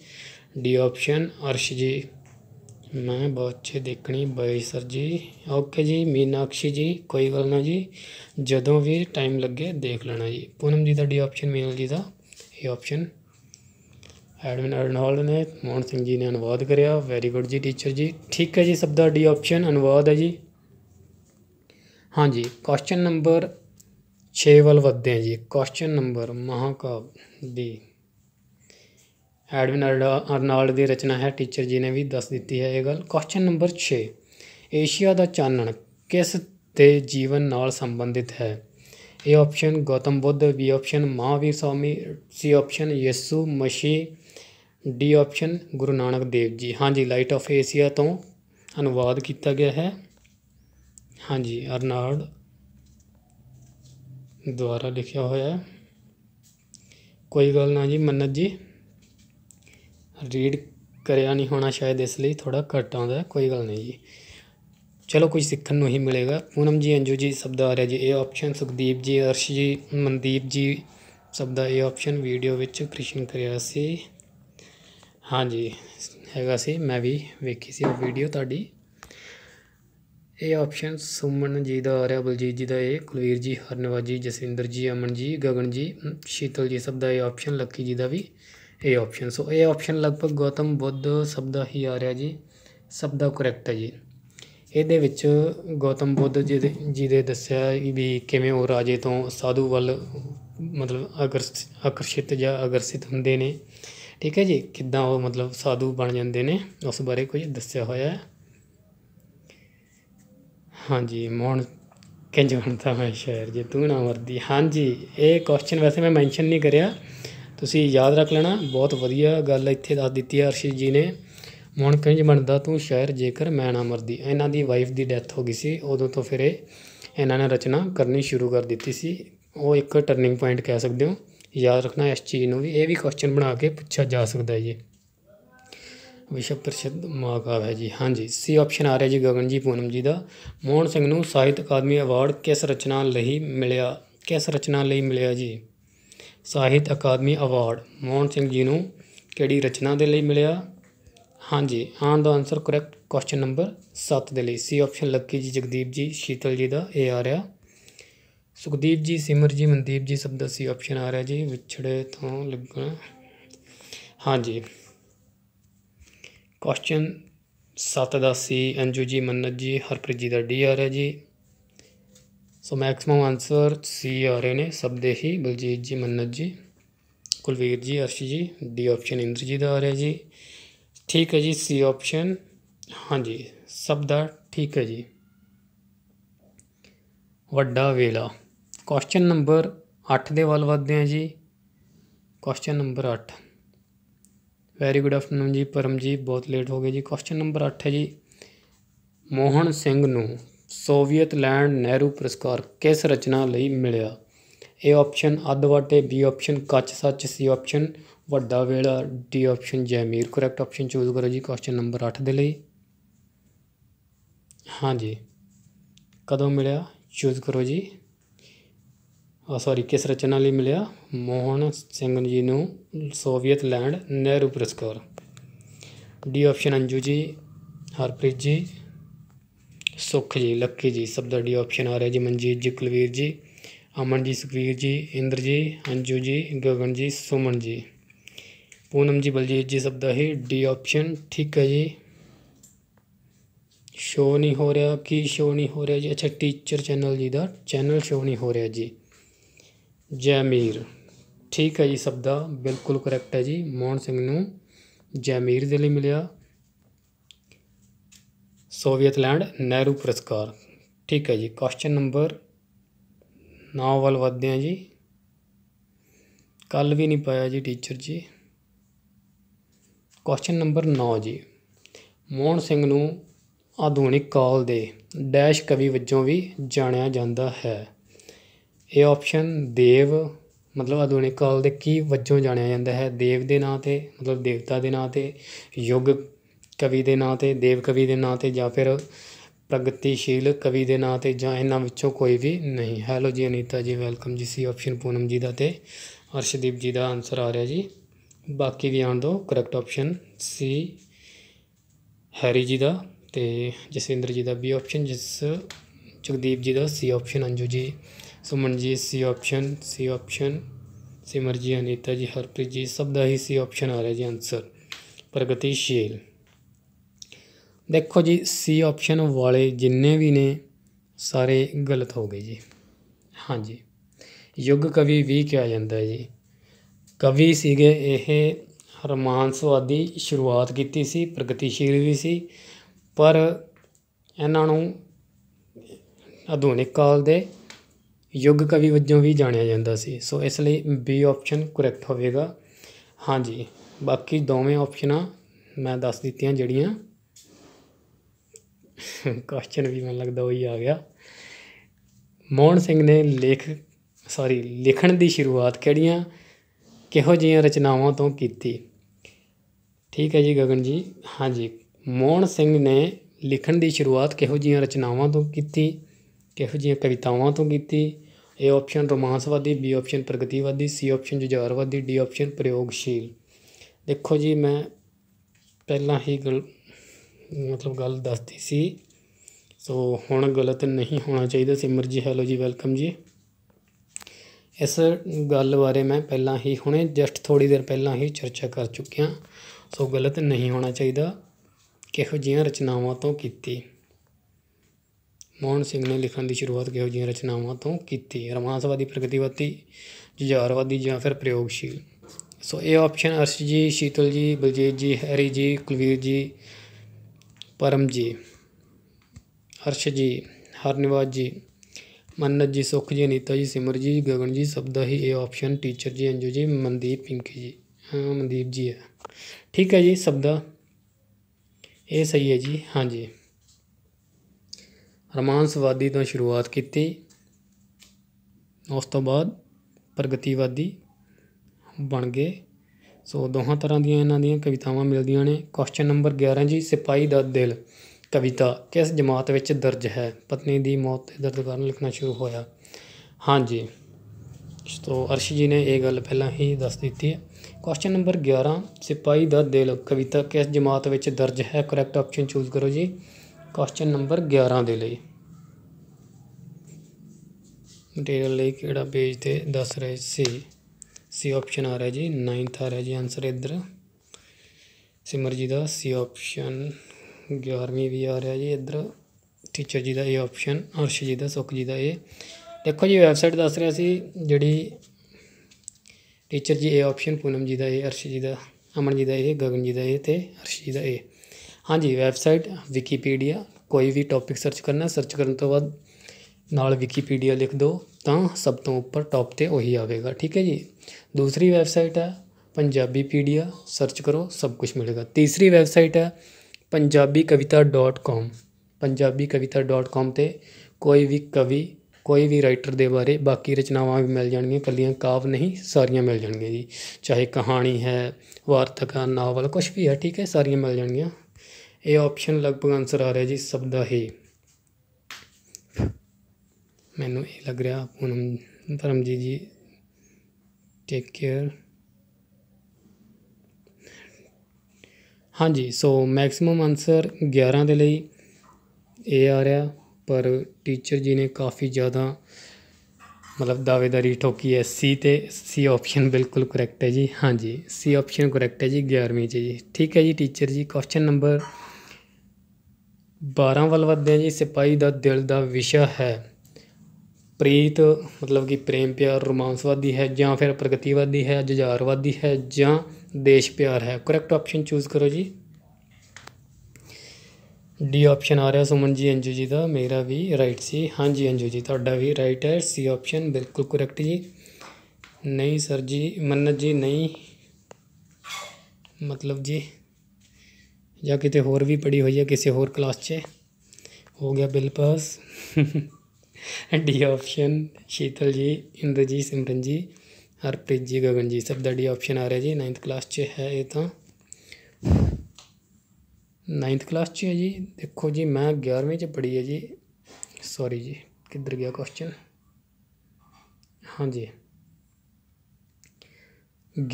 ਡੀ ਆਪਸ਼ਨ ਅਰਸ਼ ਜੀ ਮੈਂ ਬਹੁਤ ਅੱਛੇ ਦੇਖਣੀ ਬਾਈ ਸਰ ਜੀ ਓਕੇ ਜੀ ਮੀਨਾਕਸ਼ੀ ਜੀ ਕੋਈ ਗੱਲ ਨਾ ਜੀ ਜਦੋਂ ਵੀ ਟਾਈਮ ਲੱਗੇ ਦੇਖ ਲੈਣਾ ਜੀ ਪੂਨਮ ਜੀ ਦਾ ਡੀ ਆਪਸ਼ਨ ਮੀਨਲ ਜੀ ਦਾ ਇਹ ਆਪਸ਼ਨ ਐਡਮਿਨ ਅਰਨੋਲਡ ਨੇ ਮੋਹਨ ਸਿੰਘ ਜੀ ਨੇ ਅਨੁਵਾਦ ਕਰਿਆ ਵੈਰੀ ਗੁੱਡ ਜੀ ਟੀਚਰ ਜੀ ਠੀਕ ਹੈ ਜੀ ਸਭ ਦਾ ਡੀ ਆਪਸ਼ਨ ਅਨੁਵਾਦ ਹੈ ਜੀ ਹਾਂਜੀ क्वेश्चन ਨੰਬਰ 6 ਵੱਲ ਵਧਦੇ ਹਾਂ ਜੀ ਕੁਐਸਚਨ ਨੰਬਰ ਮਹਾਕਾਵ ਦੀ ਐਡਵਿਨ ਅਰਨਾਲਡ ਦੀ ਰਚਨਾ ਹੈ ਟੀਚਰ ਜੀ ਨੇ ਵੀ ਦੱਸ ਦਿੱਤੀ ਹੈ ਇਹ ਗੱਲ ਕੁਐਸਚਨ ਨੰਬਰ 6 ਏਸ਼ੀਆ ਦਾ ਚਾਨਣ ਕਿਸ ਦੇ ਜੀਵਨ ਨਾਲ ਸੰਬੰਧਿਤ ਹੈ A option Gautam Buddh B option Mahavir Swami C option Yisu Masih D option Guru Nanak Dev ji ਹਾਂਜੀ ਲਾਈਟ ਆਫ ਏਸ਼ੀਆ ਤੋਂ ਅਨੁਵਾਦ ਕੀਤਾ ਗਿਆ ਹੈ ਹਾਂਜੀ ਅਰਨਾਲਡ ਦੁਆਰਾ ਲਿਖਿਆ ਹੋਇਆ ਕੋਈ ਗੱਲ ਨਾ ਜੀ ਮੰਨਤ ਜੀ ਰੀਡ ਕਰਿਆ ਨਹੀਂ ਹੋਣਾ ਸ਼ਾਇਦ ਇਸ ਲਈ ਥੋੜਾ ਘੱਟ ਆਉਂਦਾ ਕੋਈ ਗੱਲ ਨਹੀਂ ਜੀ ਚਲੋ ਕੁਝ ਸਿੱਖਣ ਨੂੰ ਹੀ ਮਿਲੇਗਾ ਪੂਨਮ ਜੀ ਅੰਜੂ ਜੀ ਸਭ ਦਾ ਆ ਰਿਹਾ ਜੀ ਇਹ ਆਪਸ਼ਨ ਸੁਖਦੀਪ ਜੀ ਅਰਸ਼ ਜੀ ਮਨਦੀਪ ਜੀ ਸਭ ਦਾ ਇਹ ਆਪਸ਼ਨ ਵੀਡੀਓ ਵਿੱਚ ਕ੍ਰਿਸ਼ਨ ਕਰਿਆ ਸੀ ਹਾਂਜੀ ਹੈਗਾ ਸੀ ਮੈਂ ਵੀ ਵੇਖੀ ਸੀ ਉਹ ਵੀਡੀਓ ਤੁਹਾਡੀ ਇਹ ਆਪਸ਼ਨ ਸੁਮਨ ਜੀ ਦਾ ਆ ਰਿਹਾ ਬਲਜੀਤ ਜੀ ਦਾ ਇਹ ਕੁਲਵੀਰ ਜੀ ਹਰਨਵਾਜੀ ਜਸਵਿੰਦਰ ਜੀ ਅਮਨ ਜੀ ਗਗਨ ਜੀ ਸ਼ੀਤਲ ਜੀ ਸਭ ਦਾ ਇਹ ਆਪਸ਼ਨ ਲੱਕੀ ਜੀ ਦਾ ਵੀ ਇਹ ਆਪਸ਼ਨ ਸੋ ਇਹ ਆਪਸ਼ਨ ਲਗਭਗ ਗੌਤਮ ਬੁੱਧ ਸਭ ਦਾ ਹੀ ਆ ਰਿਹਾ ਜੀ ਸਭ ਦਾ ਕਰੈਕਟ ਹੈ ਜੀ ਇਹਦੇ ਵਿੱਚ ਗੌਤਮ ਬੁੱਧ ਜੀ ਦੇ ਜੀ ਦੇ ਦੱਸਿਆ ਵੀ ਕਿਵੇਂ ਉਹ ਰਾਜੇ ਤੋਂ ਸਾਧੂ ਵੱਲ ਮਤਲਬ ਆਕਰਸ਼ਿਤ ਜਾਂ ਅਗਰਸਿਤ ਹੁੰਦੇ ਨੇ ਠੀਕ ਹੈ ਜੀ ਕਿੱਦਾਂ ਉਹ ਮਤਲਬ ਸਾਧੂ ਬਣ ਜਾਂਦੇ ਨੇ ਉਸ ਬਾਰੇ ਕੁਝ ਦੱਸਿਆ ਹੋਇਆ ਹੈ ਹਾਂਜੀ ਮੋਹਨ ਕਿੰਜ ਬਣਦਾ ਮੈਂ ਸ਼ਾਇਰ ਜੇ ਤੂੰ ਨਾ ਮਰਦੀ ਹਾਂਜੀ ਇਹ ਕੁਐਸਚਨ ਵੈਸੇ ਮੈਂ ਮੈਂਸ਼ਨ ਨਹੀਂ ਕਰਿਆ ਤੁਸੀਂ ਯਾਦ ਰੱਖ ਲੈਣਾ ਬਹੁਤ ਵਧੀਆ ਗੱਲ ਇੱਥੇ ਦੱਸ ਦਿੱਤੀ ਹੈ ਅਰਸ਼ੀ ਜੀ ਨੇ ਮੋਹਨ ਕਿੰਜ ਬਣਦਾ ਤੂੰ ਸ਼ਾਇਰ ਜੇਕਰ ਮੈਂ ਨਾ ਮਰਦੀ ਇਹਨਾਂ ਦੀ ਵਾਈਫ ਦੀ ਡੈਥ ਹੋ ਗਈ ਸੀ ਉਦੋਂ ਤੋਂ ਫਿਰ ਇਹ ਇਹਨਾਂ ਨੇ ਰਚਨਾ ਕਰਨੀ ਸ਼ੁਰੂ ਕਰ ਦਿੱਤੀ ਸੀ ਉਹ ਇੱਕ ਟਰਨਿੰਗ ਪੁਆਇੰਟ ਕਹਿ ਸਕਦੇ ਹੋ ਯਾਦ ਰੱਖਣਾ ਇਸ ਚੀਜ਼ ਨੂੰ ਵੀ ਇਹ ਵੀ ਕੁਐਸਚਨ ਬਣਾ ਕੇ ਪੁੱਛਿਆ ਜਾ ਸਕਦਾ ਹੈ ਜੀ ਵਿਸ਼ਵ ਪ੍ਰਸਿੱਧ ਮਹਾਕਾਵਿ ਹੈ ਜੀ ਹਾਂਜੀ ਸੀ ਆਪਸ਼ਨ ਆ ਰਿਹਾ ਜੀ ਗਗਨ ਜੀ ਪੂਨਮ ਜੀ ਦਾ ਮੋਹਨ ਸਿੰਘ ਨੂੰ ਸਾਹਿਤ ਅਕਾਦਮੀ ਅਵਾਰਡ ਕਿਸ ਰਚਨਾ ਲਈ ਮਿਲਿਆ ਕਿਸ ਰਚਨਾ ਲਈ ਮਿਲਿਆ ਜੀ ਸਾਹਿਤ ਅਕਾਦਮੀ ਅਵਾਰਡ ਮੋਹਨ ਸਿੰਘ ਜੀ ਨੂੰ ਕਿਹੜੀ ਰਚਨਾ ਦੇ ਲਈ ਮਿਲਿਆ ਹਾਂਜੀ ਆਨ ਦਾ ਆਨਸਰ ਕਰੈਕਟ ਕੁਐਸਚਨ ਨੰਬਰ 7 ਦੇ ਲਈ ਸੀ ਆਪਸ਼ਨ ਲੱਕੀ ਜੀ ਜਗਦੀਪ ਜੀ ਸ਼ੀਤਲ ਜੀ ਦਾ ਇਹ ਆ ਰਿਹਾ ਸੁਖਦੀਪ ਜੀ ਸਿਮਰ ਜੀ ਮਨਦੀਪ ਜੀ ਸਭ ਦਾ ਸੀ ਆਪਸ਼ਨ ਆ ਰਿਹਾ ਜੀ ਵਿਛੜੇ ਤੋਂ ਲੱਗਣਾ ਹਾਂਜੀ ਕੁਐਸਚਨ 7 ਦਾ ਸੀ ਅੰਜੂ ਜੀ ਮੰਨਤ ਜੀ ਹਰਪ੍ਰੀਤ ਜੀ ਦਾ ਡੀ ਆ ਰਿਹਾ ਜੀ ਸੋ ਮੈਕਸਿਮਮ ਆਨਸਰ ਸੀ ਆ ਰਹੇ ਨੇ ਸਭ ਦੇ ਹੀ ਬਲਜੀਤ ਜੀ ਮੰਨਤ ਜੀ ਕੁਲਵੀਰ ਜੀ ਅਰਸ਼ ਜੀ ਡੀ ਆਪਸ਼ਨ ਇੰਦਰ ਜੀ ਦਾ ਆ ਰਿਹਾ ਜੀ ਠੀਕ ਹੈ ਜੀ ਸੀ ਆਪਸ਼ਨ ਹਾਂਜੀ ਸਭ ਦਾ ਠੀਕ ਹੈ ਜੀ ਵੱਡਾ ਵੇਲਾ ਕੁਐਸਚਨ ਨੰਬਰ 8 ਦੇ ਵੱਲ ਵਧਦੇ ਹਾਂ ਜੀ question number 8 very good afternoon ਜੀ ਪਰਮਜੀਤ ਬਹੁਤ ਲੇਟ ਹੋ ਗਏ ਜੀ ਕੁਐਸਚਨ ਨੰਬਰ 8 ਹੈ ਜੀ ਮੋਹਨ ਸਿੰਘ ਨੂੰ ਸੋਵੀਅਤ ਲੈਂਡ ਨਹਿਰੂ ਪੁਰਸਕਾਰ ਕਿਸ ਰਚਨਾ ਲਈ ਮਿਲਿਆ A option Adhwate B option Kach Sach C option Vadda Vela D option Jaimir correct option choose ਕਰੋ ਜੀ ਕੁਐਸਚਨ ਨੰਬਰ 8 ਦੇ ਲਈ ਹਾਂਜੀ ਕਦੋਂ ਮਿਲਿਆ ਚੂਜ਼ ਕਰੋ ਜੀ ਸੌਰੀ ਕਿਸ ਰਚਨਾ ਲਈ ਮਿਲਿਆ ਮੋਹਨ ਸਿੰਘ ਜੀ ਨੂੰ ਸੋਵੀਅਤ ਲੈਂਡ ਨਹਿਰੂ ਪੁਰਸਕਾਰ ਡੀ ਆਪਸ਼ਨ ਅੰਜੂ ਜੀ ਹਰਪ੍ਰੀਤ ਜੀ ਸੁਖ ਜੀ ਲੱਕੀ ਜੀ ਸਭ ਦਾ ਡੀ ਆਪਸ਼ਨ ਆ ਰਿਹਾ ਜੀ ਮਨਜੀਤ ਜੀ ਕੁਲਵੀਰ ਜੀ ਅਮਨ ਜੀ ਸੁਖਵੀਰ ਜੀ ਇੰਦਰ ਜੀ ਅੰਜੂ ਜੀ ਗਗਨ ਜੀ ਸੁਮਨ ਜੀ ਪੂਨਮ ਜੀ ਬਲਜੀਤ ਜੀ ਸਭ ਦਾ ਹੀ ਡੀ ਆਪਸ਼ਨ ਠੀਕ ਹੈ ਜੀ ਸ਼ੋ ਨਹੀਂ ਹੋ ਰਿਹਾ ਕੀ ਸ਼ੋ ਨਹੀਂ ਹੋ ਰਿਹਾ ਜੀ ਅੱਛਾ ਟੀਚਰ ਚੈਨਲ ਜੀ ਦਾ ਚੈਨਲ ਸ਼ੋ ਨਹੀਂ ਹੋ ਰਿਹਾ ਜੀ ਜੈਮੀਰ ਠੀਕ ਹੈ ਜੀ ਸ਼ਬਦਾ ਬਿਲਕੁਲ ਕਰੈਕਟ ਹੈ ਜੀ ਮੋਹਨ ਸਿੰਘ ਨੂੰ ਜੈਮੀਰ ਦੇ ਲਈ ਮਿਲਿਆ ਸੋਵੀਅਤ ਲੈਂਡ ਨਹਿਰੂ ਪੁਰਸਕਾਰ ਠੀਕ ਹੈ ਜੀ ਕੁਐਸਚਨ ਨੰਬਰ 9 ਵੱਲ ਵਧਦੇ ਹਾਂ ਜੀ ਕੱਲ ਵੀ ਨਹੀਂ ਪਾਇਆ ਜੀ ਟੀਚਰ ਜੀ ਕੁਐਸਚਨ ਨੰਬਰ 9 ਜੀ ਮੋਹਨ ਸਿੰਘ ਨੂੰ ਆਧੁਨਿਕ ਕਾਲ ਦੇ ਡੈਸ਼ ਕਵੀ ਵਜੋਂ ਵੀ ਜਾਣਿਆ ਜਾਂਦਾ ਹੈ ਇਹ ਆਪਸ਼ਨ ਦੇਵ ਮਤਲਬ ਆਧੁਨਿਕ ਕਾਲ ਦੇ ਕੀ ਵਜੋਂ ਜਾਣਿਆ ਜਾਂਦਾ ਹੈ ਦੇਵ ਦੇ ਨਾਂ 'ਤੇ ਮਤਲਬ ਦੇਵਤਾ ਦੇ ਨਾਂ 'ਤੇ ਯੁੱਗ ਕਵੀ ਦੇ ਨਾਂ 'ਤੇ ਦੇਵ ਕਵੀ ਦੇ ਨਾਂ 'ਤੇ ਜਾਂ ਫਿਰ ਪ੍ਰਗਤੀਸ਼ੀਲ ਕਵੀ ਦੇ ਨਾਂ 'ਤੇ ਜਾਂ ਇਹਨਾਂ ਵਿੱਚੋਂ ਕੋਈ ਵੀ ਨਹੀਂ ਹੈਲੋ ਜੀ ਅਨੀਤਾ ਜੀ ਵੈਲਕਮ ਜੀ ਸੀ ਆਪਸ਼ਨ ਪੂਨਮ ਜੀ ਦਾ ਤੇ ਅਰਸ਼ਦੀਪ ਜੀ ਦਾ ਆਨਸਰ ਆ ਰਿਹਾ ਜੀ ਬਾਕੀ ਵੀ ਆਣ ਦੋ ਕਰੈਕਟ ਆਪਸ਼ਨ ਸੀ ਹਰੀ ਜੀ ਦਾ ਤੇ ਜਸਵਿੰਦਰ ਜੀ ਦਾ ਬੀ ਆਪਸ਼ਨ ਜਿਸ ਜਗਦੀਪ ਜੀ ਦਾ ਸੀ ਆਪਸ਼ਨ ਅੰਜੂ ਜੀ ਸੁਮਨਜੀਤ ਸੀ ਆਪਸ਼ਨ ਸੀ ਆਪਸ਼ਨ ਸਿਮਰ ਜੀ ਅਨੀਤਾ ਜੀ ਹਰਪ੍ਰੀਤ ਜੀ ਸਭ ਦਾ ਹੀ ਸੀ ਆਪਸ਼ਨ ਆ ਰਿਹਾ ਜੀ ਆਨਸਰ ਪ੍ਰਗਤੀਸ਼ੀਲ ਦੇਖੋ ਜੀ ਸੀ ਆਪਸ਼ਨ ਵਾਲੇ ਜਿੰਨੇ ਵੀ ਨੇ ਸਾਰੇ ਗਲਤ ਹੋ ਗਏ ਜੀ ਹਾਂਜੀ ਯੁੱਗ ਕਵੀ ਵੀ ਕਿਹਾ ਜਾਂਦਾ ਹੈ ਜੀ ਕਵੀ ਸੀਗੇ ਇਹ ਰਮਾਨਸਵਾਦੀ ਸ਼ੁਰੂਆਤ ਕੀਤੀ ਸੀ ਪ੍ਰਗਤੀਸ਼ੀਲ ਵੀ ਸੀ ਪਰ ਇਹਨਾਂ ਨੂੰ ਆਧੁਨਿਕ ਕਾਲ ਦੇ ਯੁੱਗ ਕਵੀ ਵਜੋਂ ਵੀ ਜਾਣਿਆ ਜਾਂਦਾ ਸੀ ਸੋ ਇਸ ਲਈ ਬੀ ਆਪਸ਼ਨ ਕਰੈਕਟ ਹੋਵੇਗਾ ਹਾਂਜੀ ਬਾਕੀ ਦੋਵੇਂ ਆਪਸ਼ਨਾਂ ਮੈਂ ਦੱਸ ਦਿੱਤੀਆਂ ਜਿਹੜੀਆਂ ਕੁਐਸਚਨ ਵੀ ਮੈਨੂੰ ਲੱਗਦਾ ਉਹੀ ਆ ਗਿਆ ਮੋਹਨ ਸਿੰਘ ਨੇ ਲੇਖ ਸੌਰੀ ਲਿਖਣ ਦੀ ਸ਼ੁਰੂਆਤ ਕਿਹੜੀਆਂ ਕਿਹੋ ਜਿਹੀਆਂ ਰਚਨਾਵਾਂ ਤੋਂ ਕੀਤੀ ਠੀਕ ਹੈ ਜੀ ਗਗਨ ਜੀ ਹਾਂਜੀ ਮੋਹਨ ਸਿੰਘ ਨੇ ਲਿਖਣ ਦੀ ਸ਼ੁਰੂਆਤ ਕਿਹੋ ਜਿਹੀਆਂ ਰਚਨਾਵਾਂ ਤੋਂ ਕੀਤੀ ਕਿਹੋ ਜਿਹੀਆਂ ਕਵਿਤਾਵਾਂ ਤੋਂ ਕੀਤੀ ਏ ਆਪਸ਼ਨ ਰੋਮਾਂਸਵਾਦੀ ਬੀ ਆਪਸ਼ਨ ਪ੍ਰਗਤੀਵਾਦੀ ਸੀ ਆਪਸ਼ਨ ਜੁਝਾਰਵਾਦੀ ਡੀ ਆਪਸ਼ਨ ਪ੍ਰਯੋਗਸ਼ੀਲ ਦੇਖੋ ਜੀ ਮੈਂ ਪਹਿਲਾਂ ਹੀ ਗੱਲ ਮਤਲਬ ਗੱਲ ਦੱਸਦੀ ਸੀ ਸੋ ਹੁਣ ਗਲਤ ਨਹੀਂ ਹੋਣਾ ਚਾਹੀਦਾ ਸਿਮਰ ਜੀ ਹੈਲੋ ਜੀ ਵੈਲਕਮ ਜੀ ਇਸ ਗੱਲ ਬਾਰੇ ਮੈਂ ਪਹਿਲਾਂ ਹੀ ਹੁਣੇ ਜਸਟ ਥੋੜੀ ਦੇਰ ਪਹਿਲਾਂ ਹੀ ਚਰਚਾ ਕਰ ਚੁੱਕਿਆ ਸੋ ਗਲਤ ਨਹੀਂ ਹੋਣਾ ਚਾਹੀਦਾ ਕਿਹੋ ਜਿਹੀਆਂ ਰਚਨਾਵਾਂ ਤੋਂ ਕੀਤੀ ਮੋਹਨ ਸਿੰਘ ਨੇ ਲਿਖਣ ਦੀ ਸ਼ੁਰੂਆਤ ਕਿਹੋ ਜਿਹੀਆਂ ਰਚਨਾਵਾਂ ਤੋਂ ਕੀਤੀ ਰੋਮਾਂਸਵਾਦੀ ਪ੍ਰਗਤੀਵਾਦੀ ਜੁਝਾਰਵਾਦੀ ਜਾਂ ਫਿਰ ਪ੍ਰਯੋਗਸ਼ੀਲ ਸੋ ਇਹ ਆਪਸ਼ਨ ਅਰਸ਼ ਜੀ ਸ਼ੀਤਲ ਜੀ ਬਲਜੀਤ ਜੀ ਹਰੀ ਜੀ ਕੁਲਵੀਰ ਜੀ ਪਰਮ ਜੀ ਅਰਸ਼ ਜੀ ਹਰਨਿਵਾਜ ਜੀ ਮੰਨਤ ਜੀ ਸੁਖ ਜੀ ਨੀਤਾ ਜੀ ਸਿਮਰ ਜੀ ਗਗਨ ਜੀ ਸਭ ਦਾ ਹੀ ਇਹ ਆਪਸ਼ਨ ਟੀਚਰ ਜੀ ਅੰਜੂ ਜੀ ਮਨਦੀਪ ਪਿੰਕੀ ਜੀ ਹਾਂ ਮਨਦੀਪ ਜੀ ਹੈ ਠੀਕ ਹੈ ਜੀ ਸਭ ਦਾ ਇਹ ਸਹੀ ਹੈ ਜੀ ਹਾਂਜੀ ਰਮਾਨਸਵਾਦੀ ਤੋਂ ਸ਼ੁਰੂਆਤ ਕੀਤੀ ਉਸ ਤੋਂ ਬਾਅਦ ਪ੍ਰਗਤੀਵਾਦੀ ਬਣ ਗਏ ਸੋ ਦੋਹਾਂ ਤਰ੍ਹਾਂ ਦੀਆਂ ਇਹਨਾਂ ਦੀਆਂ ਕਵਿਤਾਵਾਂ ਮਿਲਦੀਆਂ ਨੇ ਕੁਐਸਚਨ ਨੰਬਰ 11 ਜੀ ਸਿਪਾਹੀ ਦਾ ਦਿਲ ਕਵਿਤਾ ਕਿਸ ਜਮਾਤ ਵਿੱਚ ਦਰਜ ਹੈ ਪਤਨੀ ਦੀ ਮੌਤ ਦੇ ਦਰਦ ਕਾਰਨ ਲਿਖਣਾ ਸ਼ੁਰੂ ਹੋਇਆ ਹਾਂਜੀ ਸੋ ਅਰਸ਼ ਜੀ ਨੇ ਇਹ ਗੱਲ ਪਹਿਲਾਂ ਹੀ ਦੱਸ ਦਿੱਤੀ ਹੈ ਕੁਐਸਚਨ ਨੰਬਰ 11 ਸਿਪਾਹੀ ਦਾ ਦਿਲ ਕਵਿਤਾ ਕਿਸ ਜਮਾਤ ਵਿੱਚ ਦਰਜ ਹੈ ਕਰੈਕਟ ਆਪਸ਼ਨ ਚੂਜ਼ ਕਰੋ ਜੀ ਕੁਐਸਚਨ ਨੰਬਰ 11 ਦੇ ਲਈ ਮਟੀਰੀਅਲ ਲਈ ਕਿਹੜਾ ਪੇਜ ਤੇ ਦੱਸ ਰਹੇ ਸੀ ਸੀ ਆਪਸ਼ਨ ਆ ਰਿਹਾ ਜੀ 9th ਆ ਰਿਹਾ ਜੀ ਆਨਸਰ ਇੱਧਰ ਸਿਮਰ ਜੀ ਦਾ ਸੀ ਆਪਸ਼ਨ 11ਵੀਂ ਵੀ ਆ ਰਿਹਾ ਜੀ ਇੱਧਰ ਟੀਚਰ ਜੀ ਦਾ ਇਹ ਆਪਸ਼ਨ ਅਰਸ਼ ਜੀ ਦਾ ਸੁਖ ਜੀ ਦਾ ਇਹ ਦੇਖੋ ਜੀ ਵੈਬਸਾਈਟ ਦੱਸ ਰਿਹਾ ਸੀ ਜਿਹੜੀ ਟੀਚਰ ਜੀ ਇਹ ਆਪਸ਼ਨ ਪੂਨਮ ਜੀ ਦਾ ਇਹ ਅਰਸ਼ ਜੀ ਦਾ ਅਮਨ ਜੀ ਦਾ ਇਹ ਗਗਨ ਜੀ ਦਾ ਇਹ ਤੇ ਅਰਸ਼ ਜੀ ਦਾ ਇਹ ਹਾਂਜੀ ਵੈਬਸਾਈਟ ਵਿਕੀਪੀਡੀਆ ਕੋਈ ਵੀ ਟੌਪਿਕ ਸਰਚ ਕਰਨਾ ਸਰਚ ਕਰਨ ਤੋਂ ਬਾਅਦ ਨਾਲ ਵਿਕੀਪੀਡੀਆ ਲਿਖ ਦਿਓ ਤਾਂ ਸਭ ਤੋਂ ਉੱਪਰ ਟੌਪ ਤੇ ਉਹੀ ਆਵੇਗਾ ਠੀਕ ਹੈ ਜੀ ਦੂਸਰੀ ਵੈਬਸਾਈਟ ਹੈ ਪੰਜਾਬੀ ਪੀਡੀਆ ਸਰਚ ਕਰੋ ਸਭ ਕੁਝ ਮਿਲੇਗਾ ਤੀਸਰੀ ਵੈਬਸਾਈਟ ਹੈ punjabikavita.com punjabikavita.com ਤੇ ਕੋਈ ਵੀ ਕਵੀ ਕੋਈ ਵੀ ਰਾਈਟਰ ਦੇ ਬਾਰੇ ਬਾਕੀ ਰਚਨਾਵਾਂ ਵੀ ਮਿਲ ਜਾਣਗੀਆਂ ਕੱਲੀਆਂ ਕਾਵ ਨਹੀਂ ਸਾਰੀਆਂ ਮਿਲ ਜਾਣਗੀਆਂ ਜੀ ਚਾਹੇ ਕਹਾਣੀ ਹੈ ਵਾਰਤਕ ਹੈ ਨਾਵਲ ਕੁਝ ਵੀ ਹੈ ਠੀਕ ਹੈ ਸਾਰੀਆਂ ਮਿਲ ਜਾਣਗੀਆਂ ਇਹ ਆਪਸ਼ਨ ਲਗਭਗ ਆਨਸਰ ਆ ਰਿਹਾ ਜੀ ਸਭ ਦਾ ਹੀ ਮੈਨੂੰ ਇਹ ਲੱਗ ਰਿਹਾ ਪੂਨਮ ਧਰਮਜੀਤ ਜੀ ਟੇਕ ਕੇਅਰ ਹਾਂਜੀ ਸੋ ਮੈਕਸਿਮਮ ਆਨਸਰ 11 ਦੇ ਲਈ ਇਹ ਆ ਰਿਹਾ ਪਰ ਟੀਚਰ ਜੀ ਨੇ ਕਾਫੀ ਜ਼ਿਆਦਾ ਮਤਲਬ ਦਾਅਵੇਦਾਰੀ ਠੋਕੀ ਐ ਸੀ ਤੇ ਸੀ ਆਪਸ਼ਨ ਬਿਲਕੁਲ ਕਰੈਕਟ ਹੈ ਜੀ ਹਾਂਜੀ ਸੀ ਆਪਸ਼ਨ ਕਰੈਕਟ ਹੈ ਜੀ 11ਵੀਂ ਚ ਜੀ ਠੀਕ ਹੈ ਜੀ ਟੀਚਰ ਜੀ ਕੁਐਸਚਨ ਨੰਬਰ 12 ਵੱਲ ਵੱਧਦੇ ਹਾਂ ਜੀ ਸਿਪਾਈ ਦਾ ਦਿਲ ਦਾ ਵਿਸ਼ਾ ਹੈ ਪ੍ਰੀਤ ਮਤਲਬ ਕਿ ਪ੍ਰੇਮ ਪਿਆਰ ਰੋਮਾਂਸਵਾਦੀ ਹੈ ਜਾਂ ਫਿਰ ਪ੍ਰਗਤੀਵਾਦੀ ਹੈ ਜਜਾਰਵਾਦੀ ਹੈ ਜਾਂ ਦੇਸ਼ ਪਿਆਰ ਹੈ ਕਰੈਕਟ ਆਪਸ਼ਨ ਚੂਜ਼ ਕਰੋ ਜੀ ਡੀ ਆਪਸ਼ਨ ਆ ਰਿਹਾ ਸੁਮਨ ਜੀ ਅੰਜੂ ਜੀ ਦਾ ਮੇਰਾ ਵੀ ਰਾਈਟ ਸੀ ਹਾਂਜੀ ਅੰਜੂ ਜੀ ਤੁਹਾਡਾ ਵੀ ਰਾਈਟ ਹੈ ਸੀ ਆਪਸ਼ਨ ਬਿਲਕੁਲ ਕਰੈਕਟ ਜੀ ਨਹੀਂ ਸਰ ਜੀ ਮੰਨਤ ਜੀ ਨਹੀਂ ਮਤਲਬ ਜੀ ਜਾਂ ਕਿਤੇ ਹੋਰ ਵੀ ਪੜੀ ਹੋਈ ਹੈ ਕਿਸੇ ਹੋਰ ਕਲਾਸ 'ਚ ਹੋ ਗਿਆ bill pass D option Sheetal ji Inderjeet ਜੀ ਸਿਮਰਨ ਜੀ ਹਰਪ੍ਰੀਤ ਜੀ ਗਗਨ ਜੀ ਸਭ ਦਾ ਡੀ ਆਪਸ਼ਨ ਆ ਰਿਹਾ ਜੀ 9th ਕਲਾਸ 'ਚ ਹੈ ਇਹ ਤਾਂ 9th ਕਲਾਸ 'ਚ ਹੈ ਜੀ ਦੇਖੋ ਜੀ ਮੈਂ 11ਵੀਂ 'ਚ ਪੜੀ ਹੈ ਜੀ ਸੌਰੀ ਜੀ ਕਿੱਧਰ ਗਿਆ ਕੁਐਸਚਨ ਹਾਂਜੀ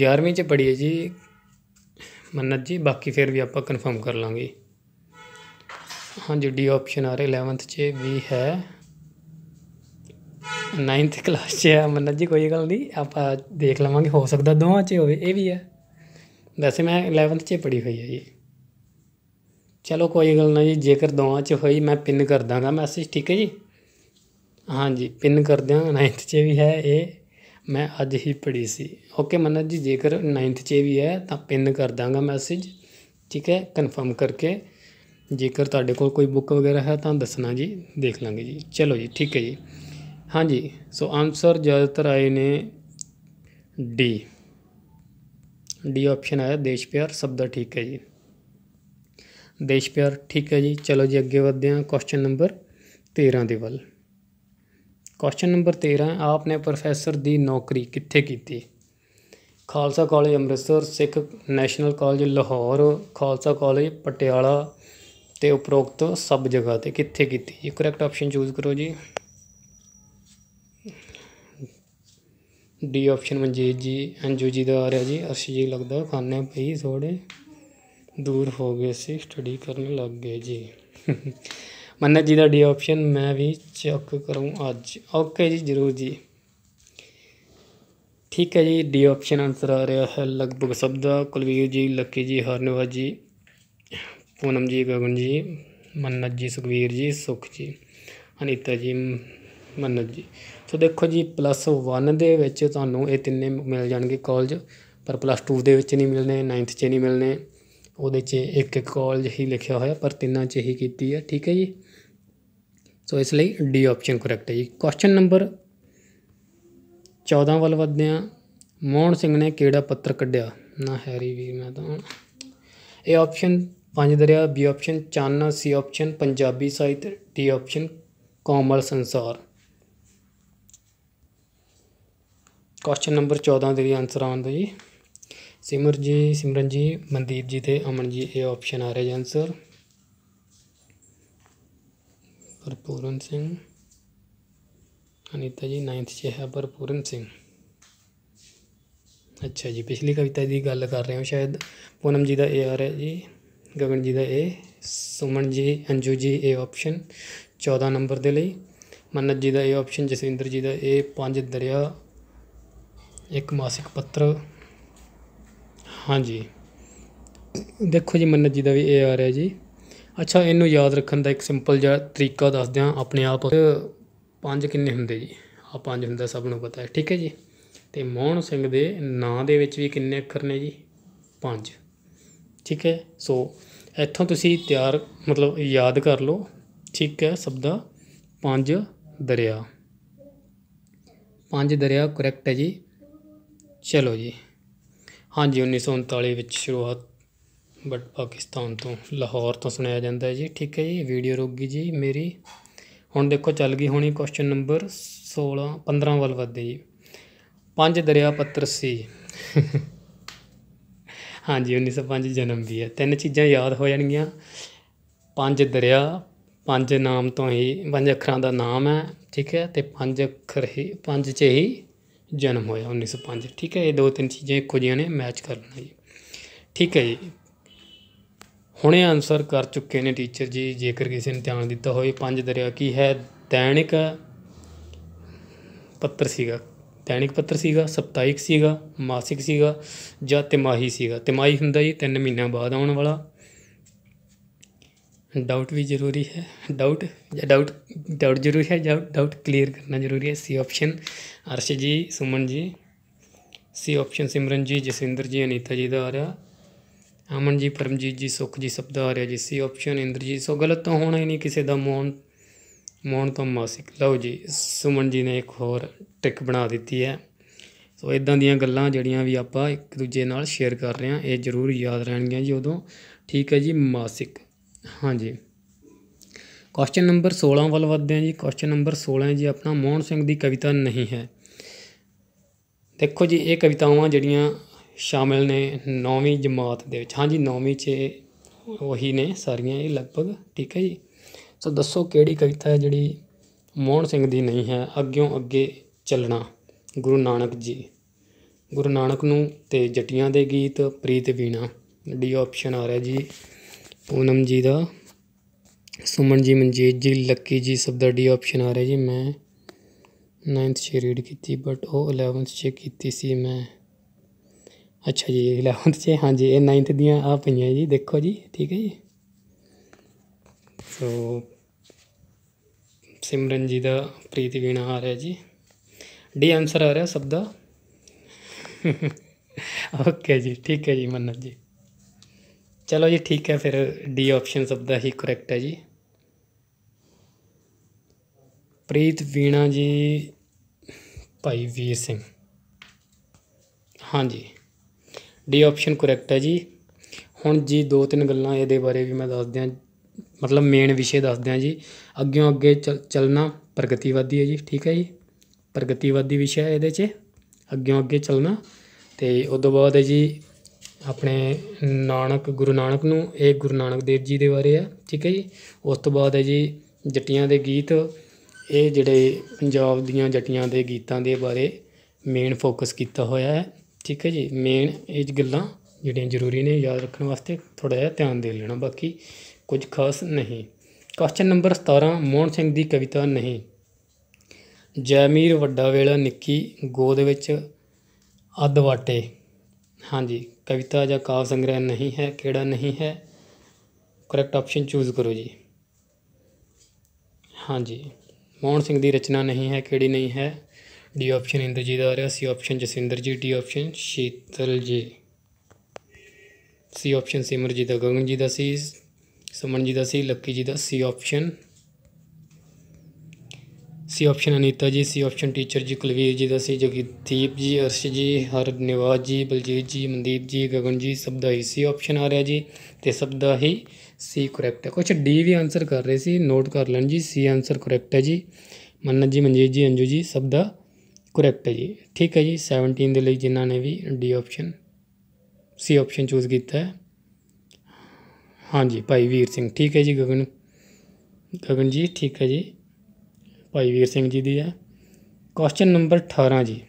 11ਵੀਂ 'ਚ ਪੜੀ ਹੈ ਜੀ ਮੰਨਤ ਜੀ ਬਾਕੀ ਫਿਰ ਵੀ ਆਪਾਂ ਕਨਫਰਮ ਕਰ ਲਾਂਗੇ ਹਾਂਜੀ ਡੀ ਆਪਸ਼ਨ ਆ ਰਿਹਾ 11th 'ਚ ਵੀ ਹੈ 9th ਕਲਾਸ 'ਚ ਹੈ ਮੰਨਤ ਜੀ ਕੋਈ ਗੱਲ ਨਹੀਂ ਆਪਾਂ ਦੇਖ ਲਵਾਂਗੇ ਹੋ ਸਕਦਾ ਦੋਵਾਂ 'ਚ ਹੋਵੇ ਇਹ ਵੀ ਹੈ ਵੈਸੇ ਮੈਂ 11th 'ਚ ਪੜੀ ਹੋਈ ਹੈ ਜੀ ਚਲੋ ਕੋਈ ਗੱਲ ਨਹੀਂ ਜੀ ਜੇਕਰ ਦੋਵਾਂ 'ਚ ਹੋਈ ਮੈਂ ਪਿੰਨ ਕਰ ਦਾਂਗਾ ਮੈਸੇਜ ਠੀਕ ਹੈ ਜੀ ਹਾਂਜੀ ਪਿੰਨ ਕਰ ਦਿਆਂ 9th 'ਚ ਵੀ ਹੈ ਇਹ ਮੈਂ ਅੱਜ ਹੀ ਪੜ੍ਹੀ ਸੀ ਓਕੇ ਮਨਨ ਜੀ ਜੇਕਰ 9th 'ਚ ਵੀ ਹੈ ਤਾਂ ਪਿੰਨ ਕਰ ਦਾਂਗਾ ਮੈਸੇਜ ਠੀਕ ਹੈ ਕਨਫਰਮ ਕਰਕੇ ਜੇਕਰ ਤੁਹਾਡੇ ਕੋਲ ਕੋਈ ਬੁੱਕ ਵਗੈਰਾ ਹੈ ਤਾਂ ਦੱਸਣਾ ਜੀ ਦੇਖ ਲਾਂਗੇ ਜੀ ਚਲੋ ਜੀ ਠੀਕ ਹੈ ਜੀ ਹਾਂਜੀ ਸੋ ਆਨਸਰ ਜ਼ਿਆਦਾਤਰ ਆਏ ਨੇ ਡੀ ਡੀ ਆਪਸ਼ਨ ਆਇਆ ਦੇਸ਼ ਪਿਆਰ ਸ਼ਬਦ ਠੀਕ ਹੈ ਜੀ ਦੇਸ਼ ਪਿਆਰ ਠੀਕ ਹੈ ਜੀ ਚਲੋ ਜੀ ਅੱਗੇ ਵਧਦੇ ਹਾਂ ਕੁਐਸਚਨ ਨੰਬਰ 13 ਦੇ ਵੱਲ ਕੁਐਸਚਨ ਨੰਬਰ 13 ਆਪ ਨੇ ਪ੍ਰੋਫੈਸਰ ਦੀ ਨੌਕਰੀ ਕਿੱਥੇ ਕੀਤੀ Khalsa college Amritsar Sikh national college Lahore Khalsa college Patiala ਤੇ ਉਪਰੋਕਤ ਸਭ ਜਗ੍ਹਾ ਤੇ ਕਿੱਥੇ ਕੀਤੀ ਇਹ ਕਰੈਕਟ ਆਪਸ਼ਨ ਚੂਜ਼ ਕਰੋ ਜੀ ਡੀ ਆਪਸ਼ਨ ਮਨਜੀਤ ਜੀ ਅੰਜੂ ਜੀ ਦਾ ਆ ਰਿਹਾ ਜੀ ਅਰਸ਼ ਜੀ ਲੱਗਦਾ ਖਾਨੇ ਪਈ ਥੋੜੇ ਦੂਰ ਹੋ ਗਏ ਸੀ ਸਟੱਡੀ ਕਰਨ ਲੱਗ ਗਏ ਜੀ ਮੰਨਤ ਜੀ ਦਾ ਡੀ ਆਪਸ਼ਨ ਮੈਂ ਵੀ ਚੈੱਕ ਕਰੂੰ ਅੱਜ ਓਕੇ ਜੀ ਜ਼ਰੂਰ ਜੀ ਠੀਕ ਹੈ ਜੀ ਡੀ ਆਪਸ਼ਨ ਆਨਸਰ ਆ ਰਿਹਾ ਹੈ ਲਗਭਗ ਸਭ ਦਾ ਕੁਲਵੀਰ ਜੀ ਲੱਕੀ ਜੀ ਹਰਨਵਾਜ ਜੀ ਪੂਨਮ ਜੀ ਗਗਨ ਜੀ ਮੰਨਤ ਜੀ ਸੁਖਵੀਰ ਜੀ ਸੁਖ ਜੀ ਅਨੀਤਾ ਜੀ ਮੰਨਤ ਜੀ ਸੋ ਦੇਖੋ ਜੀ ਪਲੱਸ 1 ਦੇ ਵਿੱਚ ਤੁਹਾਨੂੰ ਇਹ ਤਿੰਨੇ ਮਿਲ ਜਾਣਗੇ ਕਾਲਜ ਪਰ ਪਲੱਸ 2 ਦੇ ਵਿੱਚ ਨਹੀਂ ਮਿਲਨੇ 9th 'ਚ ਨਹੀਂ ਮਿਲਨੇ ਉਹਦੇ 'ਚ ਇੱਕ ਇੱਕ ਕਾਲਜ ਹੀ ਲਿਖਿਆ ਹੋਇਆ ਪਰ ਤਿੰਨਾਂ 'ਚ ਹੀ ਕੀਤੀ ਹੈ ਠੀਕ ਹੈ ਜੀ ਸੋ ਇਸ ਲਈ ਡੀ ਆਪਸ਼ਨ ਕਰੈਕਟ ਹੈ ਜੀ ਕੁਐਸਚਨ ਨੰਬਰ 14 ਵੱਲ ਵਧਦੇ ਹਾਂ ਮੋਹਨ ਸਿੰਘ ਨੇ ਕਿਹੜਾ ਪੱਤਰ ਕੱਢਿਆ ਨਾ ਹੈਰੀ ਵੀ ਮੈਂ ਤਾਂ ਇਹ ਆਪਸ਼ਨ ਪੰਜ ਦਰਿਆ ਬੀ ਆਪਸ਼ਨ ਚਾਨਣਾ ਸੀ ਆਪਸ਼ਨ ਪੰਜਾਬੀ ਸਾਹਿਤ ਡੀ ਆਪਸ਼ਨ ਕੋਮਲ ਸੰਸਾਰ ਕੁਐਸਚਨ ਨੰਬਰ 14 ਦੇ ਆਨਸਰ ਆਉਂਦਾ ਜੀ ਸਿਮਰ ਜੀ ਸਿਮਰਨ ਜੀ ਮਨਦੀਪ ਜੀ ਤੇ ਅਮਨ ਜੀ ਇਹ ਆਪਸ਼ਨ ਆ ਰਿਹਾ ਜੀ ਆਨਸਰ ਪੂਰਨ ਸਿੰਘ ਅਨੀਤਾ ਜੀ 9th 'ਚ ਹੈ ਪਰ ਪੂਰਨ ਸਿੰਘ ਅੱਛਾ ਜੀ ਪਿਛਲੀ ਕਵਿਤਾ ਦੀ ਗੱਲ ਕਰ ਰਹੇ ਹਾਂ ਸ਼ਾਇਦ ਪੂਨਮ ਜੀ ਦਾ ਏ ਆ ਰਿਹਾ ਜੀ ਗਗਨ ਜੀ ਦਾ ਏ ਸੁਮਨ ਜੀ ਅੰਜੂ ਜੀ ਏ ਆਪਸ਼ਨ 14 ਨੰਬਰ ਦੇ ਲਈ ਮਨਤ ਜੀ ਦਾ ਏ ਆਪਸ਼ਨ ਜਸਵਿੰਦਰ ਜੀ ਦਾ ਏ ਪੰਜ ਦਰਿਆ ਇੱਕ ਮਾਸਿਕ ਪੱਤਰ ਹਾਂਜੀ ਦੇਖੋ ਜੀ ਮਨਤ ਜੀ ਦਾ ਵੀ ਏ ਆ ਰਿਹਾ ਜੀ ਅੱਛਾ ਇਹਨੂੰ ਯਾਦ ਰੱਖਣ ਦਾ ਇੱਕ ਸਿੰਪਲ ਜਿਹਾ ਤਰੀਕਾ ਦੱਸਦੇ ਹਾਂ ਆਪਣੇ ਆਪ ਪੰਜ ਕਿੰਨੇ ਹੁੰਦੇ ਜੀ ਆ ਪੰਜ ਹੁੰਦਾ ਸਭ ਨੂੰ ਪਤਾ ਹੈ ਠੀਕ ਹੈ ਜੀ ਤੇ ਮੋਹਨ ਸਿੰਘ ਦੇ ਨਾਂ ਦੇ ਵਿੱਚ ਵੀ ਕਿੰਨੇ ਅੱਖਰ ਨੇ ਜੀ ਪੰਜ ਠੀਕ ਹੈ ਸੋ ਇੱਥੋਂ ਤੁਸੀਂ ਤਿਆਰ ਮਤਲਬ ਯਾਦ ਕਰ ਲਓ ਠੀਕ ਹੈ ਸ਼ਬਦਾ ਪੰਜ ਦਰਿਆ ਪੰਜ ਦਰਿਆ ਕਰੈਕਟ ਹੈ ਜੀ ਚਲੋ ਜੀ ਹਾਂਜੀ 1939 ਵਿੱਚ ਸ਼ੁਰੂਆਤ ਬਟ ਪਾਕਿਸਤਾਨ ਤੋਂ ਲਾਹੌਰ ਤੋਂ ਸੁਣਾਇਆ ਜਾਂਦਾ ਜੀ ਠੀਕ ਹੈ ਜੀ ਵੀਡੀਓ ਰੁਕ ਗਈ ਜੀ ਮੇਰੀ ਹੁਣ ਦੇਖੋ ਚੱਲ ਗਈ ਹੋਣੀ ਕੁਐਸਚਨ ਨੰਬਰ 16 15 ਵੱਲ ਵਧਦੇ ਜੀ ਪੰਜ ਦਰਿਆ ਪੱਤਰ ਸੀ ਹਾਂਜੀ 1905 ਜਨਮ ਵੀ ਹੈ ਤਿੰਨ ਚੀਜ਼ਾਂ ਯਾਦ ਹੋ ਜਾਣਗੀਆਂ ਪੰਜ ਦਰਿਆ ਪੰਜ ਨਾਮ ਤੋਂ ਹੀ ਪੰਜ ਅੱਖਰਾਂ ਦਾ ਨਾਮ ਹੈ ਠੀਕ ਹੈ ਤੇ ਪੰਜ ਅੱਖਰ ਹੀ ਪੰਜ 'ਚ ਹੀ ਜਨਮ ਹੋਇਆ 1905 ਠੀਕ ਹੈ ਇਹ ਦੋ ਤਿੰਨ ਚੀਜ਼ਾਂ ਇੱਕੋ ਜਿਹੀਆਂ ਨੇ ਮੈਚ ਕਰਨਾ ਜੀ ਠੀਕ ਹੈ ਜੀ ਹੁਣੇ ਆਨਸਰ ਕਰ ਚੁੱਕੇ ਨੇ ਟੀਚਰ ਜੀ ਜੇਕਰ ਕਿਸੇ ਨੇ ਧਿਆਨ ਦਿੱਤਾ ਹੋਵੇ ਪੰਜ ਦਰਿਆ ਕੀ ਹੈ ਦੈਨਿਕ ਪੱਤਰ ਸੀਗਾ ਦੈਨਿਕ ਪੱਤਰ ਸੀਗਾ ਸਪਤਾਹਿਕ ਸੀਗਾ ਮਾਸਿਕ ਸੀਗਾ ਜਾਂ ਤਿਮਾਹੀ ਸੀਗਾ ਤਿਮਾਹੀ ਹੁੰਦਾ ਜੀ 3 ਮਹੀਨਿਆਂ ਬਾਅਦ ਆਉਣ ਵਾਲਾ ਡਾਊਟ ਵੀ ਜ਼ਰੂਰੀ ਹੈ ਡਾਊਟ ਜਾਂ ਡਾਊਟ ਡਾਊਟ ਜ਼ਰੂਰੀ ਹੈ ਡਾਊਟ ਕਲੀਅਰ ਕਰਨਾ ਜ਼ਰੂਰੀ ਹੈ ਸੀ ਆਪਸ਼ਨ ਅਰਸ਼ ਜੀ ਸੁਮਨ ਜੀ ਸੀ ਆਪਸ਼ਨ ਸਿਮਰਨ ਜੀ ਜਸਿੰਦਰ ਜੀ ਅਨੀਤਾ ਜੀ ਦਾ ਆ ਰਿਹਾ ਅਮਨ ਜੀ ਪਰਮਜੀਤ ਜੀ ਸੁਖ ਜੀ ਸਬਦਾ ਆ ਜੀ ਸੀ ਆਪਸ਼ਨ ਇੰਦਰਜੀਤ ਸੋ ਗਲਤ ਤਾਂ ਹੋਣਾ ਹੀ ਨਹੀਂ ਕਿਸੇ ਦਾ ਮੌਨ ਮੌਨ ਤੋਂ ਮਾਸਿਕ ਲਓ ਜੀ ਸੁਮਨ ਜੀ ਨੇ ਇੱਕ ਹੋਰ ਟਿਕ ਬਣਾ ਦਿੱਤੀ ਹੈ ਸੋ ਇਦਾਂ ਦੀਆਂ ਗੱਲਾਂ ਜਿਹੜੀਆਂ ਵੀ ਆਪਾਂ ਇੱਕ ਦੂਜੇ ਨਾਲ ਸ਼ੇਅਰ ਕਰ ਰਹੇ ਹਾਂ ਇਹ ਜ਼ਰੂਰ ਯਾਦ ਰਹਿਣਗੀਆਂ ਜੀ ਉਦੋਂ ਠੀਕ ਹੈ ਜੀ ਮਾਸਿਕ ਹਾਂਜੀ ਕੁਐਸਚਨ ਨੰਬਰ 16 ਵੱਲ ਵਧਦੇ ਹਾਂ ਜੀ ਕੁਐਸਚਨ ਨੰਬਰ 16 ਜੀ ਆਪਣਾ ਮੋਹਨ ਸਿੰਘ ਦੀ ਕਵਿਤਾ ਨਹੀਂ ਹੈ ਦੇਖੋ ਜੀ ਇਹ ਕਵਿਤਾਵਾਂ ਜਿਹੜੀਆਂ ਸ਼ਾਮਿਲ ਨੇ ਨੌਵੀਂ ਜਮਾਤ ਦੇ ਵਿੱਚ ਹਾਂਜੀ ਨੌਵੀਂ 'ਚ ਉਹੀ ਨੇ ਸਾਰੀਆਂ ਇਹ ਲਗਭਗ ਠੀਕ ਹੈ ਜੀ ਸੋ ਦੱਸੋ ਕਿਹੜੀ ਕਵਿਤਾ ਹੈ ਜਿਹੜੀ ਮੋਹਨ ਸਿੰਘ ਦੀ ਨਹੀਂ ਹੈ ਅੱਗਿਓਂ ਅੱਗੇ ਚੱਲਣਾ ਗੁਰੂ ਨਾਨਕ ਜੀ ਗੁਰੂ ਨਾਨਕ ਨੂੰ ਤੇ ਜਟੀਆਂ ਦੇ ਗੀਤ ਪ੍ਰੀਤ ਵੀਣਾ ਡੀ ਆਪਸ਼ਨ ਆ ਰਿਹਾ ਜੀ ਪੂਨਮ ਜੀ ਦਾ ਸੁਮਨ ਜੀ ਮਨਜੀਤ ਜੀ ਲੱਕੀ ਜੀ ਸਭ ਦਾ ਡੀ ਆਪਸ਼ਨ ਆ ਰਿਹਾ ਜੀ ਮੈਂ 9th ਸ਼ੇ ਰੀਡ ਕੀਤੀ ਬਟ ਉਹ 11th ਸ਼ੇ ਕੀਤੀ ਸੀ ਮੈਂ ਅੱਛਾ ਜੀ 11th 'ਚ ਹਾਂਜੀ ਇਹ 9th ਦੀਆਂ ਆ ਪਈਆਂ ਜੀ ਦੇਖੋ ਜੀ ਠੀਕ ਹੈ ਜੀ ਸੋ ਸਿਮਰਨ ਜੀ ਦਾ ਪ੍ਰੀਤ ਵੀਣਾ ਆ ਰਿਹਾ ਜੀ ਡੀ ਆਨਸਰ ਆ ਰਿਹਾ ਸਭ ਦਾ ਓਕੇ ਜੀ ਠੀਕ ਹੈ ਜੀ ਮੰਨਤ ਜੀ ਚਲੋ ਜੀ ਠੀਕ ਹੈ ਫਿਰ ਡੀ ਆਪਸ਼ਨ ਸਭ ਦਾ ਹੀ ਕਰੈਕਟ ਹੈ ਜੀ ਪ੍ਰੀਤ ਵੀਣਾ ਜੀ ਭਾਈ ਵੀਰ ਸਿੰਘ ਹਾਂਜੀ ਡੀ ਆਪਸ਼ਨ ਕਰੈਕਟ ਹੈ ਜੀ ਹੁਣ ਜੀ ਦੋ ਤਿੰਨ ਗੱਲਾਂ ਇਹਦੇ ਬਾਰੇ ਵੀ ਮੈਂ ਦੱਸ ਦਿਆਂ ਮਤਲਬ ਮੇਨ ਵਿਸ਼ੇ ਦੱਸ ਦਿਆਂ ਜੀ ਅੱਗਿਓਂ ਅੱਗੇ ਚੱਲਣਾ ਪ੍ਰਗਤੀਵਾਦੀ ਹੈ ਜੀ ਠੀਕ ਹੈ ਜੀ ਪ੍ਰਗਤੀਵਾਦੀ ਵਿਸ਼ਾ ਹੈ ਇਹਦੇ 'ਚ ਅੱਗਿਓਂ ਅੱਗੇ ਚੱਲਣਾ ਤੇ ਉਸ ਤੋਂ ਬਾਅਦ ਹੈ ਜੀ ਆਪਣੇ ਨਾਨਕ ਗੁਰੂ ਨਾਨਕ ਨੂੰ ਇਹ ਗੁਰੂ ਨਾਨਕ ਦੇਵ ਜੀ ਦੇ ਬਾਰੇ ਆ ਠੀਕ ਹੈ ਜੀ ਉਸ ਤੋਂ ਬਾਅਦ ਹੈ ਜੀ ਜੱਟੀਆਂ ਦੇ ਗੀਤ ਇਹ ਜਿਹੜੇ ਪੰਜਾਬ ਦੀਆਂ ਜੱਟੀਆਂ ਦੇ ਗੀਤਾਂ ਦੇ ਬਾਰੇ ਮੇਨ ਫੋਕਸ ਕੀਤਾ ਹੋਇਆ ਹੈ ਠੀਕ ਹੈ ਜੀ ਮੇਨ ਇਹ ਗੱਲਾਂ ਜਿਹੜੀਆਂ ਜ਼ਰੂਰੀ ਨੇ ਯਾਦ ਰੱਖਣ ਵਾਸਤੇ ਥੋੜਾ ਜਿਹਾ ਧਿਆਨ ਦੇ ਲੈਣਾ ਬਾਕੀ ਕੁਝ ਖਾਸ ਨਹੀਂ ਕੁਐਸਚਨ ਨੰਬਰ 17 ਮੋਹਨ ਸਿੰਘ ਦੀ ਕਵਿਤਾ ਨਹੀਂ ਜੈਮੀਰ ਵੱਡਾ ਵੇਲਾ ਨਿੱਕੀ ਗੋਦ ਵਿੱਚ ਅੱਧ ਵਾਟੇ ਹਾਂਜੀ ਕਵਿਤਾ ਜਾਂ ਕਾਵ ਸੰਗ੍ਰਹਿ ਨਹੀਂ ਹੈ ਕਿਹੜਾ ਨਹੀਂ ਹੈ ਕਰੈਕਟ ਆਪਸ਼ਨ ਚੂਜ਼ ਕਰੋ ਜੀ ਹਾਂਜੀ ਮੋਹਨ ਸਿੰਘ ਦੀ ਰਚਨਾ ਨਹੀਂ ਹੈ ਕਿਹੜੀ ਨਹੀਂ ਹੈ ਡੀ ਆਪਸ਼ਨ ਇੰਦਰਜੀਤ ਆ ਰਿਹਾ ਸੀ ਆਪਸ਼ਨ ਜਸਿੰਦਰ ਜੀ D option Sheetal ji C option Simarjeet ਦਾ ਗਗਨ ਜੀ ਦਾ ਸੀ ਸਮਨ ਜੀ ਦਾ ਸੀ ਲੱਕੀ ਜੀ ਦਾ C option C option Anita ji C option teacher ਜੀ ਕੁਲਵੀਰ ਜੀ ਦਾ ਸੀ ਜਗਦੀਪ ਜੀ ਅਰਸ਼ ਜੀ ਹਰਨਿਵਾਜ ਜੀ ਬਲਜੀਤ ਜੀ ਮਨਦੀਪ ਜੀ ਗਗਨ ਜੀ ਸਭ ਦਾ ਹੀ ਸੀ ਆਪਸ਼ਨ ਆ ਰਿਹਾ ਜੀ ਤੇ ਸਭ ਦਾ ਹੀ ਸੀ ਕਰੈਕਟ ਹੈ ਕੁਝ ਡੀ ਵੀ ਆਨਸਰ ਕਰ ਰਹੇ ਸੀ ਨੋਟ ਕਰ ਲੈਣ ਜੀ ਸੀ ਆਨਸਰ ਕਰੈਕਟ ਹੈ ਜੀ ਮਨਨ ਜੀ ਮਨਜੀਤ ਜੀ ਅੰਜੂ ਜੀ ਸਭ ਦਾ ਕਰੈਕਟ ਹੈ ਜੀ ਠੀਕ ਹੈ ਜੀ 17 ਦੇ ਲਈ ਜਿਨ੍ਹਾਂ ਨੇ ਵੀ D option C option choose ਕੀਤਾ ਹੈ ਹਾਂਜੀ ਭਾਈ ਵੀਰ ਸਿੰਘ ਠੀਕ ਹੈ ਜੀ ਗਗਨ ਗਗਨ ਜੀ ਠੀਕ ਹੈ ਜੀ ਭਾਈ ਵੀਰ ਸਿੰਘ ਜੀ ਦੀ ਹੈ ਕੁਐਸਚਨ ਨੰਬਰ 18 ਜੀ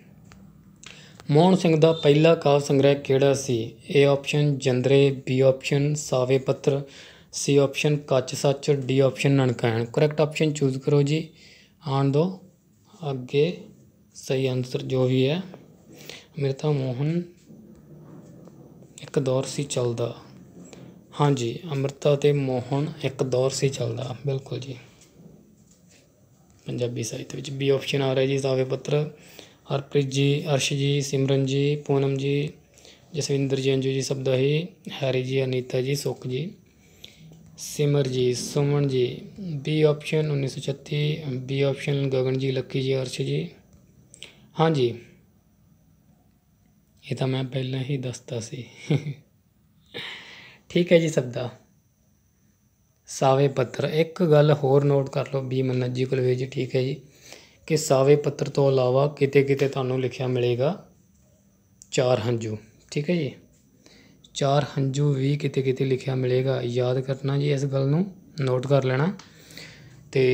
ਮੋਹਨ ਸਿੰਘ ਦਾ ਪਹਿਲਾ ਕਾਵ ਸੰਗ੍ਰਹਿ ਕਿਹੜਾ ਸੀ A option Jandre B option Save Pattar C option Kach Sach D option Nankana correct option choose ਕਰੋ ਜੀ ਆਣ ਦੋ ਅੱਗੇ सही आंसर ਜੋ ਵੀ ਹੈ ਅਮਰਤਾ ਮੋਹਨ ਇੱਕ ਦੌਰ ਸੀ ਚੱਲਦਾ ਹਾਂਜੀ ਅਮਰਤਾ ਤੇ ਮੋਹਨ ਇੱਕ ਦੌਰ ਸੀ ਚੱਲਦਾ ਬਿਲਕੁਲ ਜੀ ਪੰਜਾਬੀ ਸਾਹਿਤ ਵਿੱਚ ਬੀ ਆਪਸ਼ਨ ਆ ਰਿਹਾ ਜੀ ਸਾਵੇ ਪੱਤਰ ਹਰਪ੍ਰੀਤ ਜੀ ਅਰਸ਼ ਜੀ ਸਿਮਰਨ ਜੀ ਪੂਨਮ ਜੀ ਜਸਵਿੰਦਰ ਜੀ ਅੰਜੂ ਜੀ ਸਬਦਾ ਹੀ ਹੈਰੀ ਜੀ ਅਨੀਤਾ ਜੀ ਸੁਖ ਜੀ ਸਿਮਰ ji Suman ji B option 1936 B option Gagan ji Lucky ਜੀ ਅਰਸ਼ ਜੀ ਹਾਂਜੀ ਇਹ ਤਾਂ ਮੈਂ ਪਹਿਲਾਂ ਹੀ ਦੱਸਤਾ ਸੀ ਠੀਕ ਹੈ ਜੀ ਸਬਦਾ ਸਾਵੇ ਪੱਤਰ ਇੱਕ ਗੱਲ ਹੋਰ ਨੋਟ ਕਰ ਲਓ ਬੀ ਮੰਨਤ ਜੀ ਕੋਲ ਜੀ ਠੀਕ ਹੈ ਜੀ ਕਿ ਸਾਵੇ ਪੱਤਰ ਤੋਂ ਇਲਾਵਾ ਕਿਤੇ ਕਿਤੇ ਤੁਹਾਨੂੰ ਲਿਖਿਆ ਮਿਲੇਗਾ ਚਾਰ ਹੰਝੂ ਠੀਕ ਹੈ ਜੀ ਚਾਰ ਹੰਝੂ ਵੀ ਕਿਤੇ ਕਿਤੇ ਲਿਖਿਆ ਮਿਲੇਗਾ ਯਾਦ ਕਰਨਾ ਜੀ ਇਸ ਗੱਲ ਨੂੰ ਨੋਟ ਕਰ ਲੈਣਾ ਤੇ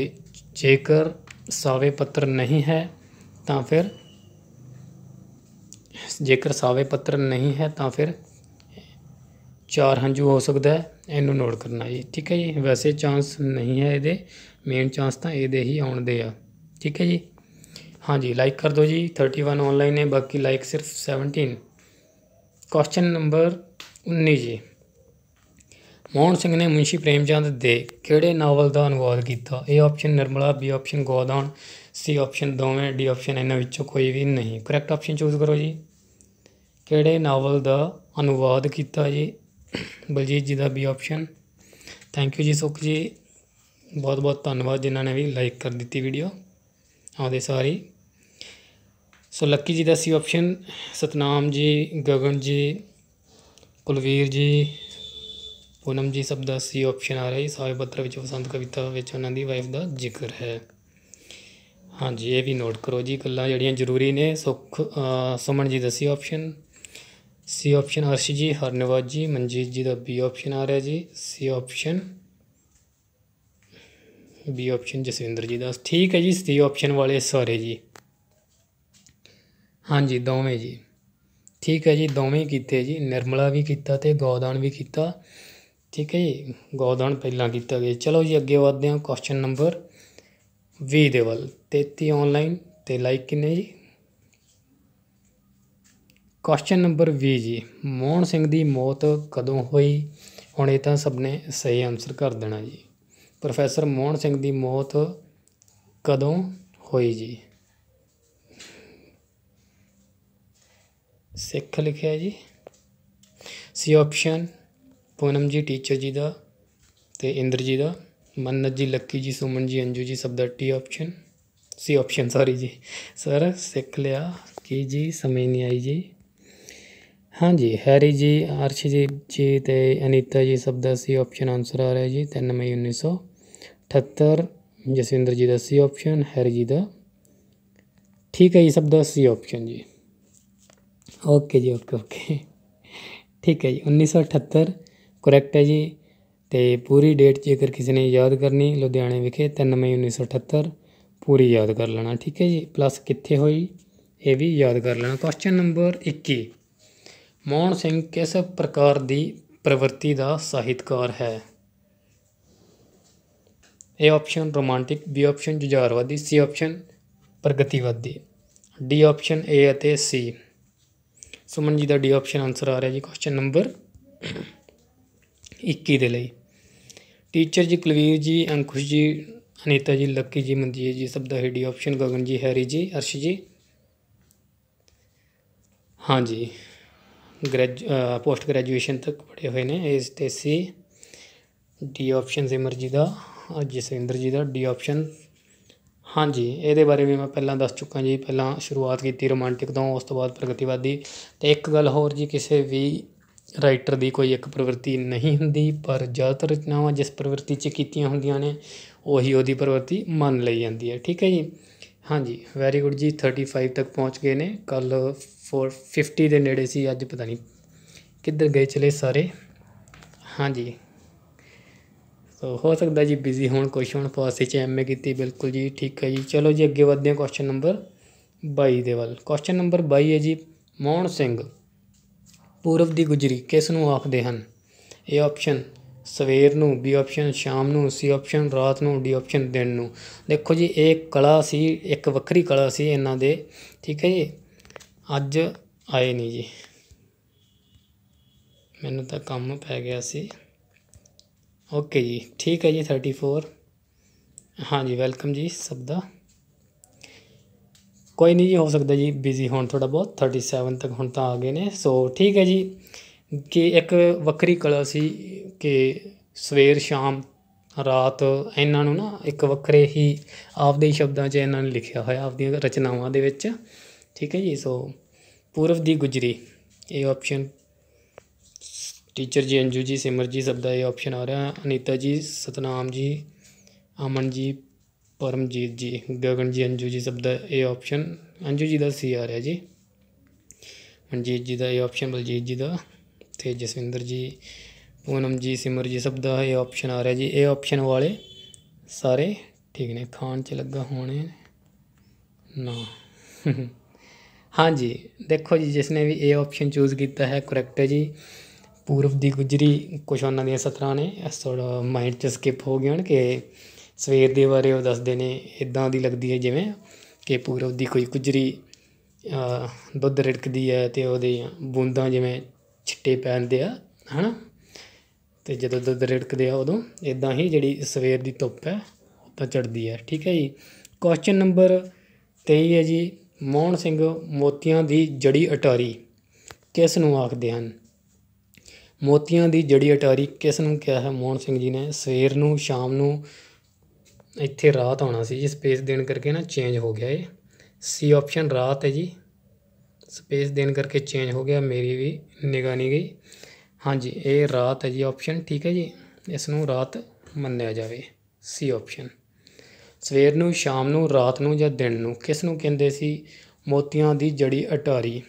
ਜੇਕਰ ਸਾਵੇ ਪੱਤਰ ਨਹੀਂ ਹੈ ਤਾਂ ਫਿਰ ਜੇਕਰ ਸਾਵੇ ਪੱਤਰ ਨਹੀਂ ਹੈ ਤਾਂ ਫਿਰ ਚਾਰ ਹੰਝੂ ਹੋ ਸਕਦਾ ਹੈ ਇਹਨੂੰ ਨੋਟ ਕਰਨਾ ਜੀ ਠੀਕ ਹੈ ਜੀ ਵੈਸੇ ਚਾਂਸ ਨਹੀਂ ਹੈ ਇਹਦੇ ਮੇਨ ਚਾਂਸ ਤਾਂ ਇਹਦੇ ਹੀ ਆਉਣ ਦੇ ਆ ਠੀਕ ਹੈ ਜੀ ਹਾਂ ਜੀ ਲਾਈਕ ਕਰ ਦਿਓ ਜੀ 31 ਆਨਲਾਈਨ ਹੈ ਬਾਕੀ ਲਾਈਕ ਸਿਰਫ 17 ਕੁਐਸਚਨ ਨੰਬਰ 19 ਜੀ ਮੋਹਨ ਸਿੰਘ ਨੇ ਪ੍ਰੇਮ ਚੰਦ ਦੇ ਕਿਹੜੇ ਨਾਵਲ ਦਾ ਅਨੁਵਾਦ ਕੀਤਾ A option Nirmala B option Godaan C option ਦੋਵੇਂ ਡੀ ਆਪਸ਼ਨ ਇਹਨਾਂ ਵਿੱਚੋਂ ਕੋਈ ਵੀ ਨਹੀਂ ਕਰੈਕਟ ਆਪਸ਼ਨ ਚੂਜ਼ ਕਰੋ ਜੀ ਕਿਹੜੇ ਨਾਵਲ ਦਾ ਅਨੁਵਾਦ ਕੀਤਾ ਜੀ ਬਲਜੀਤ ਜੀ ਦਾ ਬੀ ਆਪਸ਼ਨ ਥੈਂਕ ਯੂ ਜੀ ਸੁਖ ਜੀ ਬਹੁਤ ਬਹੁਤ ਧੰਨਵਾਦ ਜਿਨ੍ਹਾਂ ਨੇ ਵੀ ਲਾਈਕ ਕਰ ਦਿੱਤੀ ਵੀਡੀਓ ਆਉਂਦੇ ਸਾਰੀ ਸੋ ਲੱਕੀ ਜੀ ਦਾ ਸੀ ਆਪਸ਼ਨ ਸਤਨਾਮ ਜੀ ਗਗਨ ਜੀ ਕੁਲਵੀਰ ਜੀ ਪੂਨਮ ਜੀ ਸਭ ਦਾ ਸੀ ਆਪਸ਼ਨ ਆ ਰਿਹਾ ਜੀ ਸਾਹਿਬ ਪੱਤਰ ਵਿੱਚ ਵਸੰਤ ਕਵਿਤਾ ਵਿੱਚ ਉਹਨਾਂ ਦੀ ਵਾਈਫ ਦਾ ਜ਼ਿਕਰ ਹੈ ਹਾਂਜੀ ਇਹ ਵੀ ਨੋਟ ਕਰੋ ਜੀ ਗੱਲਾਂ ਜਿਹੜੀਆਂ ਜ਼ਰੂਰੀ ਨੇ ਸੁਖ ਸੁਮਨ ਜੀ ਦਾ C option C option Arsh ji Harnawaz ਜੀ ਮਨਜੀਤ ਜੀ ਦਾ ਬੀ ਆਪਸ਼ਨ ਆ ਰਿਹਾ ਜੀ C option B option Jaswinder ji ਦਾ ਠੀਕ ਹੈ ਜੀ ਸੀ ਆਪਸ਼ਨ ਵਾਲੇ ਸਾਰੇ ਜੀ ਹਾਂਜੀ ਦੋਵੇਂ ਜੀ ਠੀਕ ਹੈ ਜੀ ਦੋਵੇਂ ਕੀਤੇ ਜੀ ਨਿਰਮਲਾ ਵੀ ਕੀਤਾ ਤੇ ਗੋਦਾਨ ਵੀ ਕੀਤਾ ਠੀਕ ਹੈ ਜੀ ਗੋਦਾਨ ਪਹਿਲਾਂ ਕੀਤਾ ਗਿਆ ਚਲੋ ਜੀ ਅੱਗੇ ਵਧਦੇ ਹਾਂ ਕੁਐਸਚਨ ਨੰਬਰ 20 ਦੇ ਵੱਲ 33 ਆਨਲਾਈਨ ਤੇ ਲਾਈਕ ਕਿੰਨੇ ਜੀ ਕੁਐਸਚਨ ਨੰਬਰ 20 ਜੀ ਮੋਹਨ ਸਿੰਘ ਦੀ ਮੌਤ ਕਦੋਂ ਹੋਈ ਹੁਣ ਇਹ ਤਾਂ ਸਭ ਨੇ ਸਹੀ ਆਨਸਰ ਕਰ ਦੇਣਾ ਜੀ ਪ੍ਰੋਫੈਸਰ ਮੋਹਨ ਸਿੰਘ ਦੀ ਮੌਤ ਕਦੋਂ ਹੋਈ ਜੀ ਸਿੱਖ ਲਿਖਿਆ ਜੀ ਸੀ ਆਪਸ਼ਨ ਪੂਨਮ ਜੀ ਟੀਚਰ ਜੀ ਦਾ ਤੇ ਇੰਦਰ ਜੀ ਦਾ ਮੰਨਤ ਜੀ ਲੱਕੀ ਜੀ ਸੁਮਨ ਜੀ ਅੰਜੂ ਜੀ ਸਭ ਦਾ T option C option sorry ਜੀ ਸਰ ਸਿੱਖ ਲਿਆ ਕੀ ਜੀ ਸਮਝ ਨਹੀਂ ਆਈ ਜੀ ਹਾਂਜੀ ਹੈਰੀ ਜੀ जी ਜੀ जी ते अनीता ਜੀ ਸਭ ਦਾ ਸੀ ਆਪਸ਼ਨ ਆਨਸਰ ਆ ਰਿਹਾ ਜੀ 3 ਮਈ 1978 ਜਸਵਿੰਦਰ ਜੀ ਦਾ ਸੀ ਆਪਸ਼ਨ ਹੈਰੀ ਜੀ ਦਾ ਠੀਕ ਹੈ ਜੀ ਸਭ ਦਾ ਸੀ ਆਪਸ਼ਨ ਜੀ ਓਕੇ ਜੀ ਓਕੇ ਓਕੇ ਠੀਕ ਹੈ ਜੀ 1978 ਕਰੈਕਟ ਹੈ ਜੀ ਤੇ ਪੂਰੀ ਡੇਟ ਜੇਕਰ ਕਿਸੇ ਨੇ ਯਾਦ ਕਰਨੀ ਲੁਧਿਆਣੇ ਵਿਖੇ 3 ਮਈ 1978 ਪੂਰੀ ਯਾਦ ਕਰ ਲੈਣਾ ਠੀਕ ਹੈ ਜੀ ਪਲੱਸ ਕਿੱਥੇ ਹੋਈ ਇਹ ਵੀ ਯਾਦ ਕਰ ਲੈਣਾ ਕੁਐਸਚਨ ਨੰਬਰ 21 ਮੋਹਨ ਸਿੰਘ ਕਿਸ ਪ੍ਰਕਾਰ ਦੀ ਪ੍ਰਵਰਤੀ ਦਾ ਸਾਹਿਤਕਾਰ ਹੈ ਇਹ ਆਪਸ਼ਨ ਰੋਮਾਂਟਿਕ ਬੀ ਆਪਸ਼ਨ ਜੁਝਾਰਵਾਦੀ ਸੀ ਆਪਸ਼ਨ ਪ੍ਰਗਤੀਵਾਦੀ ਡੀ ਆਪਸ਼ਨ ਏ ਅਤੇ ਸੀ ਸੁਮਨ ਜੀ ਦਾ ਡੀ ਆਪਸ਼ਨ ਆਨਸਰ ਆ ਰਿਹਾ ਜੀ ਕੁਐਸਚਨ ਨੰਬਰ 21 ਦੇ ਲਈ ਟੀਚਰ ਜੀ ਕੁਲਵੀਰ ਜੀ ਅੰਕੁਸ਼ ਜੀ ਅਨੀਤਾ ਜੀ ਲੱਕੀ ਜੀ ਮੰਦੀਏ ਜੀ ਸਭ ਦਾ ਡੀ ਆਪਸ਼ਨ ਗਗਨ ਜੀ ਹੈਰੀ ਜੀ ਅਰਸ਼ ਜੀ ਹਾਂਜੀ ਗ੍ਰੈਜੂ ਪੋਸਟ ਗ੍ਰੈਜੂਏਸ਼ਨ ਤੱਕ ਪੜ੍ਹੇ ਹੋਏ ਨੇ ਇਸ ਤੇ ਸੀ ਡੀ ਆਪਸ਼ਨ ਸਿਮਰ ਜੀ ਦਾ ਜਸਵਿੰਦਰ ਜੀ ਦਾ ਡੀ ਆਪਸ਼ਨ ਹਾਂਜੀ ਇਹਦੇ ਬਾਰੇ ਵੀ ਮੈਂ ਪਹਿਲਾਂ ਦੱਸ ਚੁੱਕਾ ਜੀ ਪਹਿਲਾਂ ਸ਼ੁਰੂਆਤ ਕੀਤੀ ਰੋਮਾਂਟਿਕ ਤੋਂ ਉਸ ਤੋਂ ਬਾਅਦ ਪ੍ਰਗਤੀਵਾਦੀ ਤੇ ਇੱਕ ਗੱਲ ਹੋਰ ਜੀ ਕਿਸੇ ਵੀ ਰਾਈਟਰ ਦੀ ਕੋਈ ਇੱਕ ਪ੍ਰਵਿਰਤੀ ਨਹੀਂ ਹੁੰਦੀ ਪਰ ਜ਼ਿਆਦਾਤਰ ਰਚਨਾਵਾਂ ਜਿਸ ਪ੍ਰਵਿਰਤੀ 'ਚ ਕੀਤੀਆਂ ਹੁੰਦੀਆਂ ਨੇ ਉਹੀ ਉਹਦੀ ਪ੍ਰਵਿਰਤੀ ਮੰਨ ਲਈ ਜਾਂਦੀ ਹੈ ਠੀਕ ਹੈ ਜੀ ਹਾਂਜੀ ਵੈਰੀ ਗੁੱਡ ਜੀ 35 ਤੱਕ ਪਹੁੰਚ ਗਏ ਨੇ ਕੱਲ 450 ਦੇ ਨੇੜੇ ਸੀ ਅੱਜ ਪਤਾ ਨਹੀਂ ਕਿੱਧਰ ਗਏ ਚਲੇ ਸਾਰੇ ਹਾਂਜੀ ਸੋ ਹੋ ਸਕਦਾ ਜੀ ਬਿਜ਼ੀ ਹੋਣ ਕੁਝ ਹੋਣ ਫਾਸੀ ਚ ਐਮਏ ਕੀਤੀ ਬਿਲਕੁਲ ਜੀ ਠੀਕ ਹੈ ਜੀ ਚਲੋ ਜੀ ਅੱਗੇ ਵਧਦੇ ਹਾਂ ਕੁਐਸਚਨ ਨੰਬਰ 22 ਦੇ ਵੱਲ ਕੁਐਸਚਨ ਨੰਬਰ 22 ਹੈ ਜੀ ਮੋਹਨ ਸਿੰਘ ਪੂਰਬ ਦੀ ਗੁਜਰੀ ਕਿਸ ਨੂੰ ਆਖਦੇ ਹਨ ਏ ਆਪਸ਼ਨ ਸਵੇਰ ਨੂੰ ਬੀ ਆਪਸ਼ਨ ਸ਼ਾਮ ਨੂੰ ਸੀ ਆਪਸ਼ਨ ਰਾਤ ਨੂੰ ਡੀ ਆਪਸ਼ਨ ਦਿਨ ਨੂੰ ਦੇਖੋ ਜੀ ਇਹ ਕਲਾ ਸੀ ਇੱਕ ਵੱਖਰੀ ਕਲਾ ਸੀ ਇਹਨਾਂ ਦੇ ਠੀਕ ਹੈ ਜੀ ਅੱਜ ਆਏ ਨਹੀਂ ਜੀ ਮੈਨੂੰ ਤਾਂ ਕੰਮ ਪੈ ਗਿਆ ਸੀ ਓਕੇ ਜੀ ਠੀਕ ਹੈ ਜੀ 34 ਹਾਂਜੀ ਵੈਲਕਮ ਜੀ ਸਭ ਦਾ ਕੋਈ ਨਹੀਂ ਜੀ ਹੋ ਸਕਦਾ ਜੀ ਬਿਜ਼ੀ ਹੋਣ ਥੋੜਾ ਬਹੁਤ 37 ਤੱਕ ਹੁਣ ਤਾਂ ਆ ਗਏ ਨੇ ਸੋ ਠੀਕ ਹੈ ਜੀ ਕਿ ਇੱਕ ਵੱਖਰੀ ਕਲਾ ਸੀ ਕਿ ਸਵੇਰ ਸ਼ਾਮ ਰਾਤ ਇਹਨਾਂ ਨੂੰ ਨਾ ਇੱਕ ਵੱਖਰੇ ਹੀ ਆਪਦੇ ਸ਼ਬਦਾਂ 'ਚ ਇਹਨਾਂ ਨੇ ਲਿਖਿਆ ਹੋਇਆ ਆਪਦੀਆਂ ਰਚਨਾਵਾਂ ਦੇ ਵਿੱਚ ਠੀਕ ਹੈ ਜੀ ਸੋ ਪੂਰਵ ਦੀ ਗੁਜਰੀ ਇਹ ਆਪਸ਼ਨ ਟੀਚਰ ਜੀ ਅੰਜੂ ਜੀ ਸਿਮਰ ਜੀ ਸਭ ਦਾ ਇਹ ਆਪਸ਼ਨ ਆ ਰਿਹਾ ਅਨੀਤਾ ਜੀ ਸਤਨਾਮ ਜੀ ਅਮਨ ਜੀ ਪਰਮਜੀਤ ਜੀ ਗਗਨ ਜੀ ਅੰਜੂ ਜੀ ਸਭ ਦਾ ਇਹ ਆਪਸ਼ਨ ਅੰਜੂ ਜੀ ਦਾ ਸੀ ਆ ਰਿਹਾ ਜੀ ਮਨਜੀਤ ਜੀ ਦਾ ਇਹ ਆਪਸ਼ਨ ਬਲਜੀਤ ਜੀ ਦਾ ਤੇ ਜਸਵਿੰਦਰ ਜੀ ਪੂਨਮ ਜੀ ਸਿਮਰ ਜੀ ਸਭ ਦਾ ਇਹ ਆਪਸ਼ਨ ਆ ਰਿਹਾ ਜੀ ਇਹ ਆਪਸ਼ਨ ਵਾਲੇ ਸਾਰੇ ਠੀਕ ਨੇ ਖਾਣ 'ਚ ਲੱਗਾ ਹੋਣੇ ਨਾ ਹਾਂਜੀ ਦੇਖੋ ਜੀ ਜਿਸ ਨੇ ਵੀ ਏ ਆਪਸ਼ਨ ਚੂਜ਼ ਕੀਤਾ ਹੈ ਕਰੈਕਟ ਹੈ ਜੀ ਪੂਰਬ ਦੀ ਗੁਜਰੀ ਕੁਛ ਉਹਨਾਂ ਦੀਆਂ ਸਤਰਾਂ ਨੇ ਇਸ ਤੋਂ ਮਾਈਂਡ 'ਚ ਸਕਿਪ ਹੋ ਗਿਆ ਕਿ ਸਵੇਰ ਦੇ ਬਾਰੇ ਉਹ ਦੱਸਦੇ ਨੇ ਇਦਾਂ ਦੀ ਲੱਗਦੀ ਹੈ ਜਿਵੇਂ ਕਿ ਪੂਰਬ ਦੀ ਕੋਈ ਗੁਜਰੀ ਦੁੱਧ ਰਿੜਕਦੀ ਹੈ ਤੇ ਉਹਦੇ ਬੂੰਦਾਂ ਜਿਵੇਂ ਛਿੱਟੇ ਪੈਂਦੇ ਆ ਹਨਾ ਤੇ ਜਦੋਂ ਦੁੱਧ ਰਿੜਕਦੇ ਆ ਉਦੋਂ ਇਦਾਂ ਹੀ ਜਿਹੜੀ ਸਵੇਰ ਦੀ ਧੁੱਪ ਹੈ ਉਹ ਤਾਂ ਚੜਦੀ ਹੈ ਠੀਕ ਹੈ ਜੀ ਕੁਐਸਚਨ ਨੰਬਰ 23 ਹੈ ਜੀ ਮੋਹਨ ਸਿੰਘ ਮੋਤੀਆਂ ਦੀ ਜੜੀ ਅਟਾਰੀ ਕਿਸ ਨੂੰ ਆਖਦੇ ਹਨ ਮੋਤੀਆਂ ਦੀ ਜੜੀ ਅਟਾਰੀ ਕਿਸ ਨੂੰ ਕਿਹਾ ਹੈ ਮੋਹਨ ਸਿੰਘ ਜੀ ਨੇ ਸਵੇਰ ਨੂੰ ਸ਼ਾਮ ਨੂੰ ਇੱਥੇ ਰਾਤ ਆਉਣਾ ਸੀ ਜੀ ਸਪੇਸ ਦੇਣ ਕਰਕੇ ਨਾ ਚੇਂਜ ਹੋ ਗਿਆ ਇਹ ਸੀ ਆਪਸ਼ਨ ਰਾਤ ਹੈ ਜੀ ਸਪੇਸ ਦੇਣ ਕਰਕੇ ਚੇਂਜ ਹੋ ਗਿਆ ਮੇਰੀ ਵੀ ਨਿਗਾ ਨਹੀਂ ਗਈ ਹਾਂਜੀ ਇਹ ਰਾਤ ਹੈ ਜੀ ਆਪਸ਼ਨ ਠੀਕ ਹੈ ਜੀ ਇਸ ਨੂੰ ਰਾਤ ਮੰਨਿਆ ਜਾਵੇ ਸੀ ਆਪਸ਼ਨ ਸਵੇਰ ਨੂੰ ਸ਼ਾਮ ਨੂੰ ਰਾਤ ਨੂੰ ਜਾਂ ਦਿਨ ਨੂੰ ਕਿਸ ਨੂੰ ਕਹਿੰਦੇ ਸੀ ਮੋਤੀਆਂ ਦੀ ਜੜੀ ਅਟਾਰੀ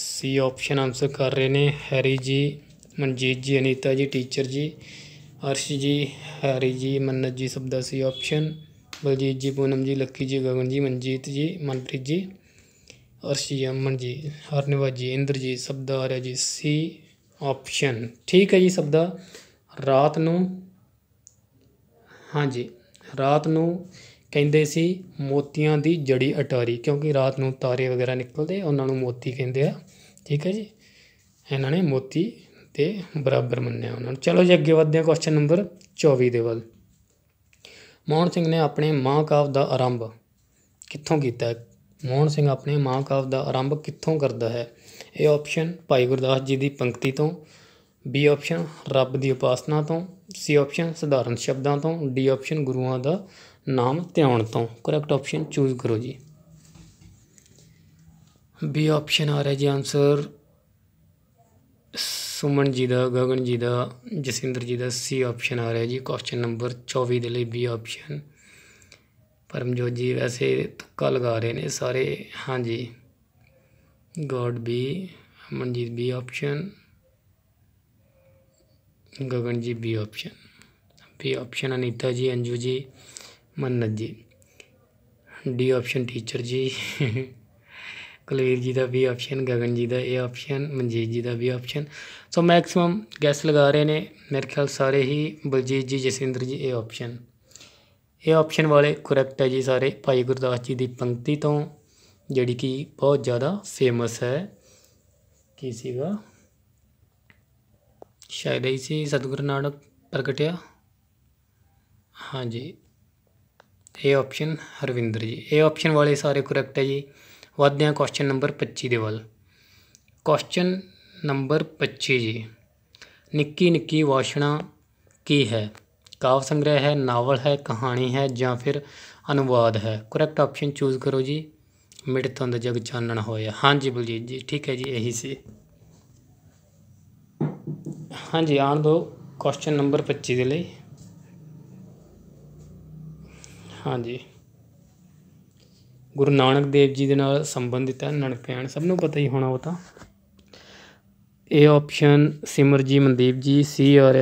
ਸੀ ਆਪਸ਼ਨ ਆਨਸਰ ਕਰ ਰਹੇ ਨੇ ਹੈਰੀ ਜੀ ਮਨਜੀਤ ਜੀ ਅਨੀਤਾ ਜੀ ਟੀਚਰ ਜੀ ਅਰਸ਼ ਜੀ ਹੈਰੀ ਜੀ ਮਨਨਤ ਜੀ ਸਭ ਦਾ ਸੀ ਆਪਸ਼ਨ ਬਲਜੀਤ ਜੀ ਪੂਨਮ ਜੀ ਲੱਕੀ ਜੀ ਗਗਨ ਜੀ ਮਨਜੀਤ ਜੀ ਮਨਪ੍ਰੀਤ ਜੀ ਅਰਸ਼ ਜੀ ਅਮਨ ਜੀ ਹਰਨਵਾ ਜੀ ਇੰਦਰ ਜੀ ਸਭ ਦਾ ਆ ਰਿਹਾ ਜੀ ਸੀ ਆਪਸ਼ਨ ਠੀਕ ਹੈ ਜੀ ਸਭ ਦਾ ਰਾਤ ਨੂੰ ਹਾਂਜੀ ਰਾਤ ਨੂੰ ਕਹਿੰਦੇ ਸੀ ਮੋਤੀਆਂ ਦੀ ਜੜੀ ਅਟਾਰੀ ਕਿਉਂਕਿ ਰਾਤ ਨੂੰ ਤਾਰੇ ਵਗੈਰਾ ਨਿਕਲਦੇ ਉਹਨਾਂ ਨੂੰ ਮੋਤੀ ਕਹਿੰਦੇ ਆ ਠੀਕ ਹੈ ਜੀ ਇਹਨਾਂ ਨੇ ਮੋਤੀ ਤੇ ਬਰਾਬਰ ਮੰਨਿਆ ਉਹਨਾਂ ਨੂੰ ਚਲੋ ਜੀ ਅੱਗੇ ਵਧਦੇ ਹਾਂ ਕੁਐਸਚਨ ਨੰਬਰ 24 ਦੇ ਵੱਲ ਮੋਹਨ ਸਿੰਘ ਨੇ ਆਪਣੇ ਕਾਵ ਦਾ ਆਰੰਭ ਕਿੱਥੋਂ ਕੀਤਾ ਮੋਹਨ ਸਿੰਘ ਆਪਣੇ ਕਾਵ ਦਾ ਆਰੰਭ ਕਿੱਥੋਂ ਕਰਦਾ ਹੈ ਇਹ ਆਪਸ਼ਨ ਭਾਈ ਗੁਰਦਾਸ ਜੀ ਦੀ ਪੰਕਤੀ ਤੋਂ ਬੀ ਆਪਸ਼ਨ ਰੱਬ ਦੀ ਉਪਾਸਨਾ ਤੋਂ ਸੀ ਆਪਸ਼ਨ ਸਧਾਰਨ ਸ਼ਬਦਾਂ ਤੋਂ ਡੀ ਆਪਸ਼ਨ ਗੁਰੂਆਂ ਦਾ ਨਾਮ ਧਿਆਉਣ ਤੋਂ ਕਰੈਕਟ ਆਪਸ਼ਨ ਚੂਜ਼ ਕਰੋ ਜੀ ਬੀ ਆਪਸ਼ਨ ਆ ਰਿਹਾ ਜੀ ਆਨਸਰ ਸੁਮਨ ਜੀ ਦਾ ਗਗਨ ਜੀ ਦਾ ਜਸਿੰਦਰ ਜੀ ਦਾ ਸੀ ਆਪਸ਼ਨ ਆ ਰਿਹਾ ਜੀ ਕੁਐਸਚਨ ਨੰਬਰ 24 ਦੇ ਲਈ ਬੀ ਆਪਸ਼ਨ ਪਰਮਜੋਤ ਜੀ ਵੈਸੇ ਤੁੱਕਾ ਲਗਾ ਰਹੇ ਨੇ ਸਾਰੇ ਹਾਂਜੀ ਗੋਡ B Amanjeet B option option Gagan ji option option ਜੀ ਅੰਜੂ ਜੀ અંજુજી ਜੀ ਡੀ ਆਪਸ਼ਨ ਟੀਚਰ ਜੀ ਕੁਲਵੀਰ ਜੀ ਦਾ ਵੀ ਆਪਸ਼ਨ ਗਗਨ ਜੀ ਦਾ ਇਹ ਆਪਸ਼ਨ ਮਨਜੀਤ ਜੀ ਦਾ B option so maximum guess ਲਗਾ ਰਹੇ ਨੇ ਮੇਰੇ ਖਿਆਲ ਸਾਰੇ ਹੀ ਬਲਜੀਤ ਜੀ ਜਸਿੰਦਰ ਜੀ ਇਹ ਆਪਸ਼ਨ ਇਹ ਆਪਸ਼ਨ ਵਾਲੇ ਕਰੈਕਟ ਹੈ ਜੀ ਸਾਰੇ ਭਾਈ ਗੁਰਦਾਸ ਜੀ ਦੀ ਪੰਕਤੀ ਤੋਂ ਜਿਹੜੀ ਕਿ ਬਹੁਤ ਜ਼ਿਆਦਾ ਫੇਮਸ ਹੈ ਕੀ ਸੀਗਾ ਸ਼ਾਇਦ ਇਹ ਸੀ ਸਤਗੁਰ ਨਾਨਕ ਪ੍ਰਗਟਿਆ ਹਾਂਜੀ ਇਹ ਆਪਸ਼ਨ ਹਰਵਿੰਦਰ ਜੀ ਇਹ ਆਪਸ਼ਨ ਵਾਲੇ ਸਾਰੇ ਕਰੈਕਟ ਹੈ ਜੀ ਵਧਦੇ ਹਾਂ ਕੁਐਸਚਨ ਨੰਬਰ 25 ਦੇ ਵੱਲ ਕੁਐਸਚਨ ਨੰਬਰ 25 ਜੀ ਨਿੱਕੀ ਨਿੱਕੀ ਵਾਸ਼ਣਾ ਕੀ ਹੈ ਕਾਵ ਸੰਗ੍ਰਹਿ ਹੈ ਨਾਵਲ ਹੈ ਕਹਾਣੀ ਹੈ ਜਾਂ ਫਿਰ ਅਨੁਵਾਦ ਹੈ ਕਰੈਕਟ ਆਪਸ਼ਨ ਚੂਜ਼ ਕਰੋ ਜੀ ਮਿਟ ਜਗ ਚਾਨਣ ਹੋਇਆ ਹਾਂਜੀ ਬਲਜੀਤ ਜੀ ਠੀਕ ਹੈ ਜੀ ਇਹੀ ਸੀ ਹਾਂਜੀ ਆਣ ਦੋ ਕੁਐਸਚਨ ਨੰਬਰ 25 ਦੇ ਲਈ ਹਾਂਜੀ ਗੁਰੂ ਨਾਨਕ ਦੇਵ ਜੀ ਦੇ ਨਾਲ ਸੰਬੰਧਿਤ ਹੈ ਨਨਕਾਇਣ ਸਭ ਨੂੰ ਪਤਾ ਹੀ ਹੋਣਾ ਉਹ ਤਾਂ ਏ ਆਪਸ਼ਨ ਸਿਮਰ ਜੀ ਮਨਦੀਪ ਜੀ ਸੀ ਔਰ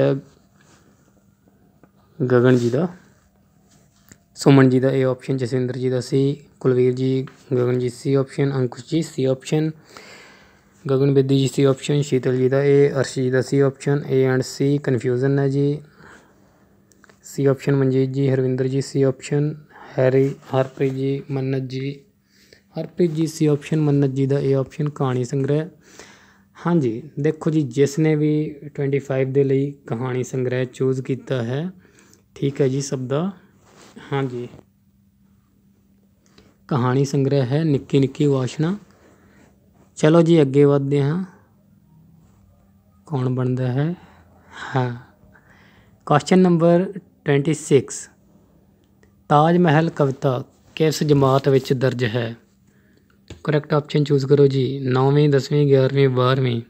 ਗਗਨ ਜੀ ਦਾ ਸੁਮਨ ਜੀ ਦਾ ਏ ਆਪਸ਼ਨ ਜਸਿੰਦਰ ਜੀ ਦਾ ਸੀ ਕੁਲਵੀਰ ਜੀ ਗਗਨ ਜੀ ਸੀ ਆਪਸ਼ਨ ਅੰਕੁਸ਼ ਜੀ ਸੀ ਆਪਸ਼ਨ ਗਗਨ ਬੇਦੀ ਜੀ ਸੀ ਆਪਸ਼ਨ ਸ਼ੀਤਲ ਜੀ ਦਾ ਏ ਅਰਸ਼ੀ ਦਾ C option A and C confusion ਹੈ ਜੀ ਸੀ ਆਪਸ਼ਨ ਮਨਜੀਤ ਜੀ ਹਰਵਿੰਦਰ ਜੀ ਸੀ ਆਪਸ਼ਨ ਹੈਰੀ ਹਰਪ੍ਰੀਤ ਜੀ ਮੰਨਤ ਜੀ ਹਰਪ੍ਰੀਤ ਜੀ ਸੀ ਆਪਸ਼ਨ ਮੰਨਤ ਜੀ ਦਾ ਇਹ ਆਪਸ਼ਨ ਕਹਾਣੀ ਸੰਗ੍ਰਹਿ ਹਾਂਜੀ ਦੇਖੋ ਜੀ ਜਿਸ ਨੇ ਵੀ 25 ਦੇ ਲਈ ਕਹਾਣੀ ਸੰਗ੍ਰਹਿ ਚੂਜ਼ ਕੀਤਾ ਹੈ ਠੀਕ ਹੈ ਜੀ ਸਭ ਦਾ ਹਾਂਜੀ ਕਹਾਣੀ ਸੰਗ੍ਰਹਿ ਹੈ ਨਿੱਕੀ ਨਿੱਕੀ ਵਾਸ਼ਨਾ ਚਲੋ ਜੀ ਅੱਗੇ ਵਧਦੇ ਹਾਂ ਕੌਣ ਬਣਦਾ ਹੈ ਹਾਂ ਕੁਐਸਚਨ ਨੰਬਰ 26 ਤਾਜ ਮਹਿਲ ਕਵਿਤਾ ਕਿਸ ਜਮਾਤ ਵਿੱਚ ਦਰਜ ਹੈ ਕਰੈਕਟ ਆਪਸ਼ਨ ਚੂਜ਼ ਕਰੋ ਜੀ 9ਵੀਂ 10ਵੀਂ 11ਵੀਂ 12ਵੀਂ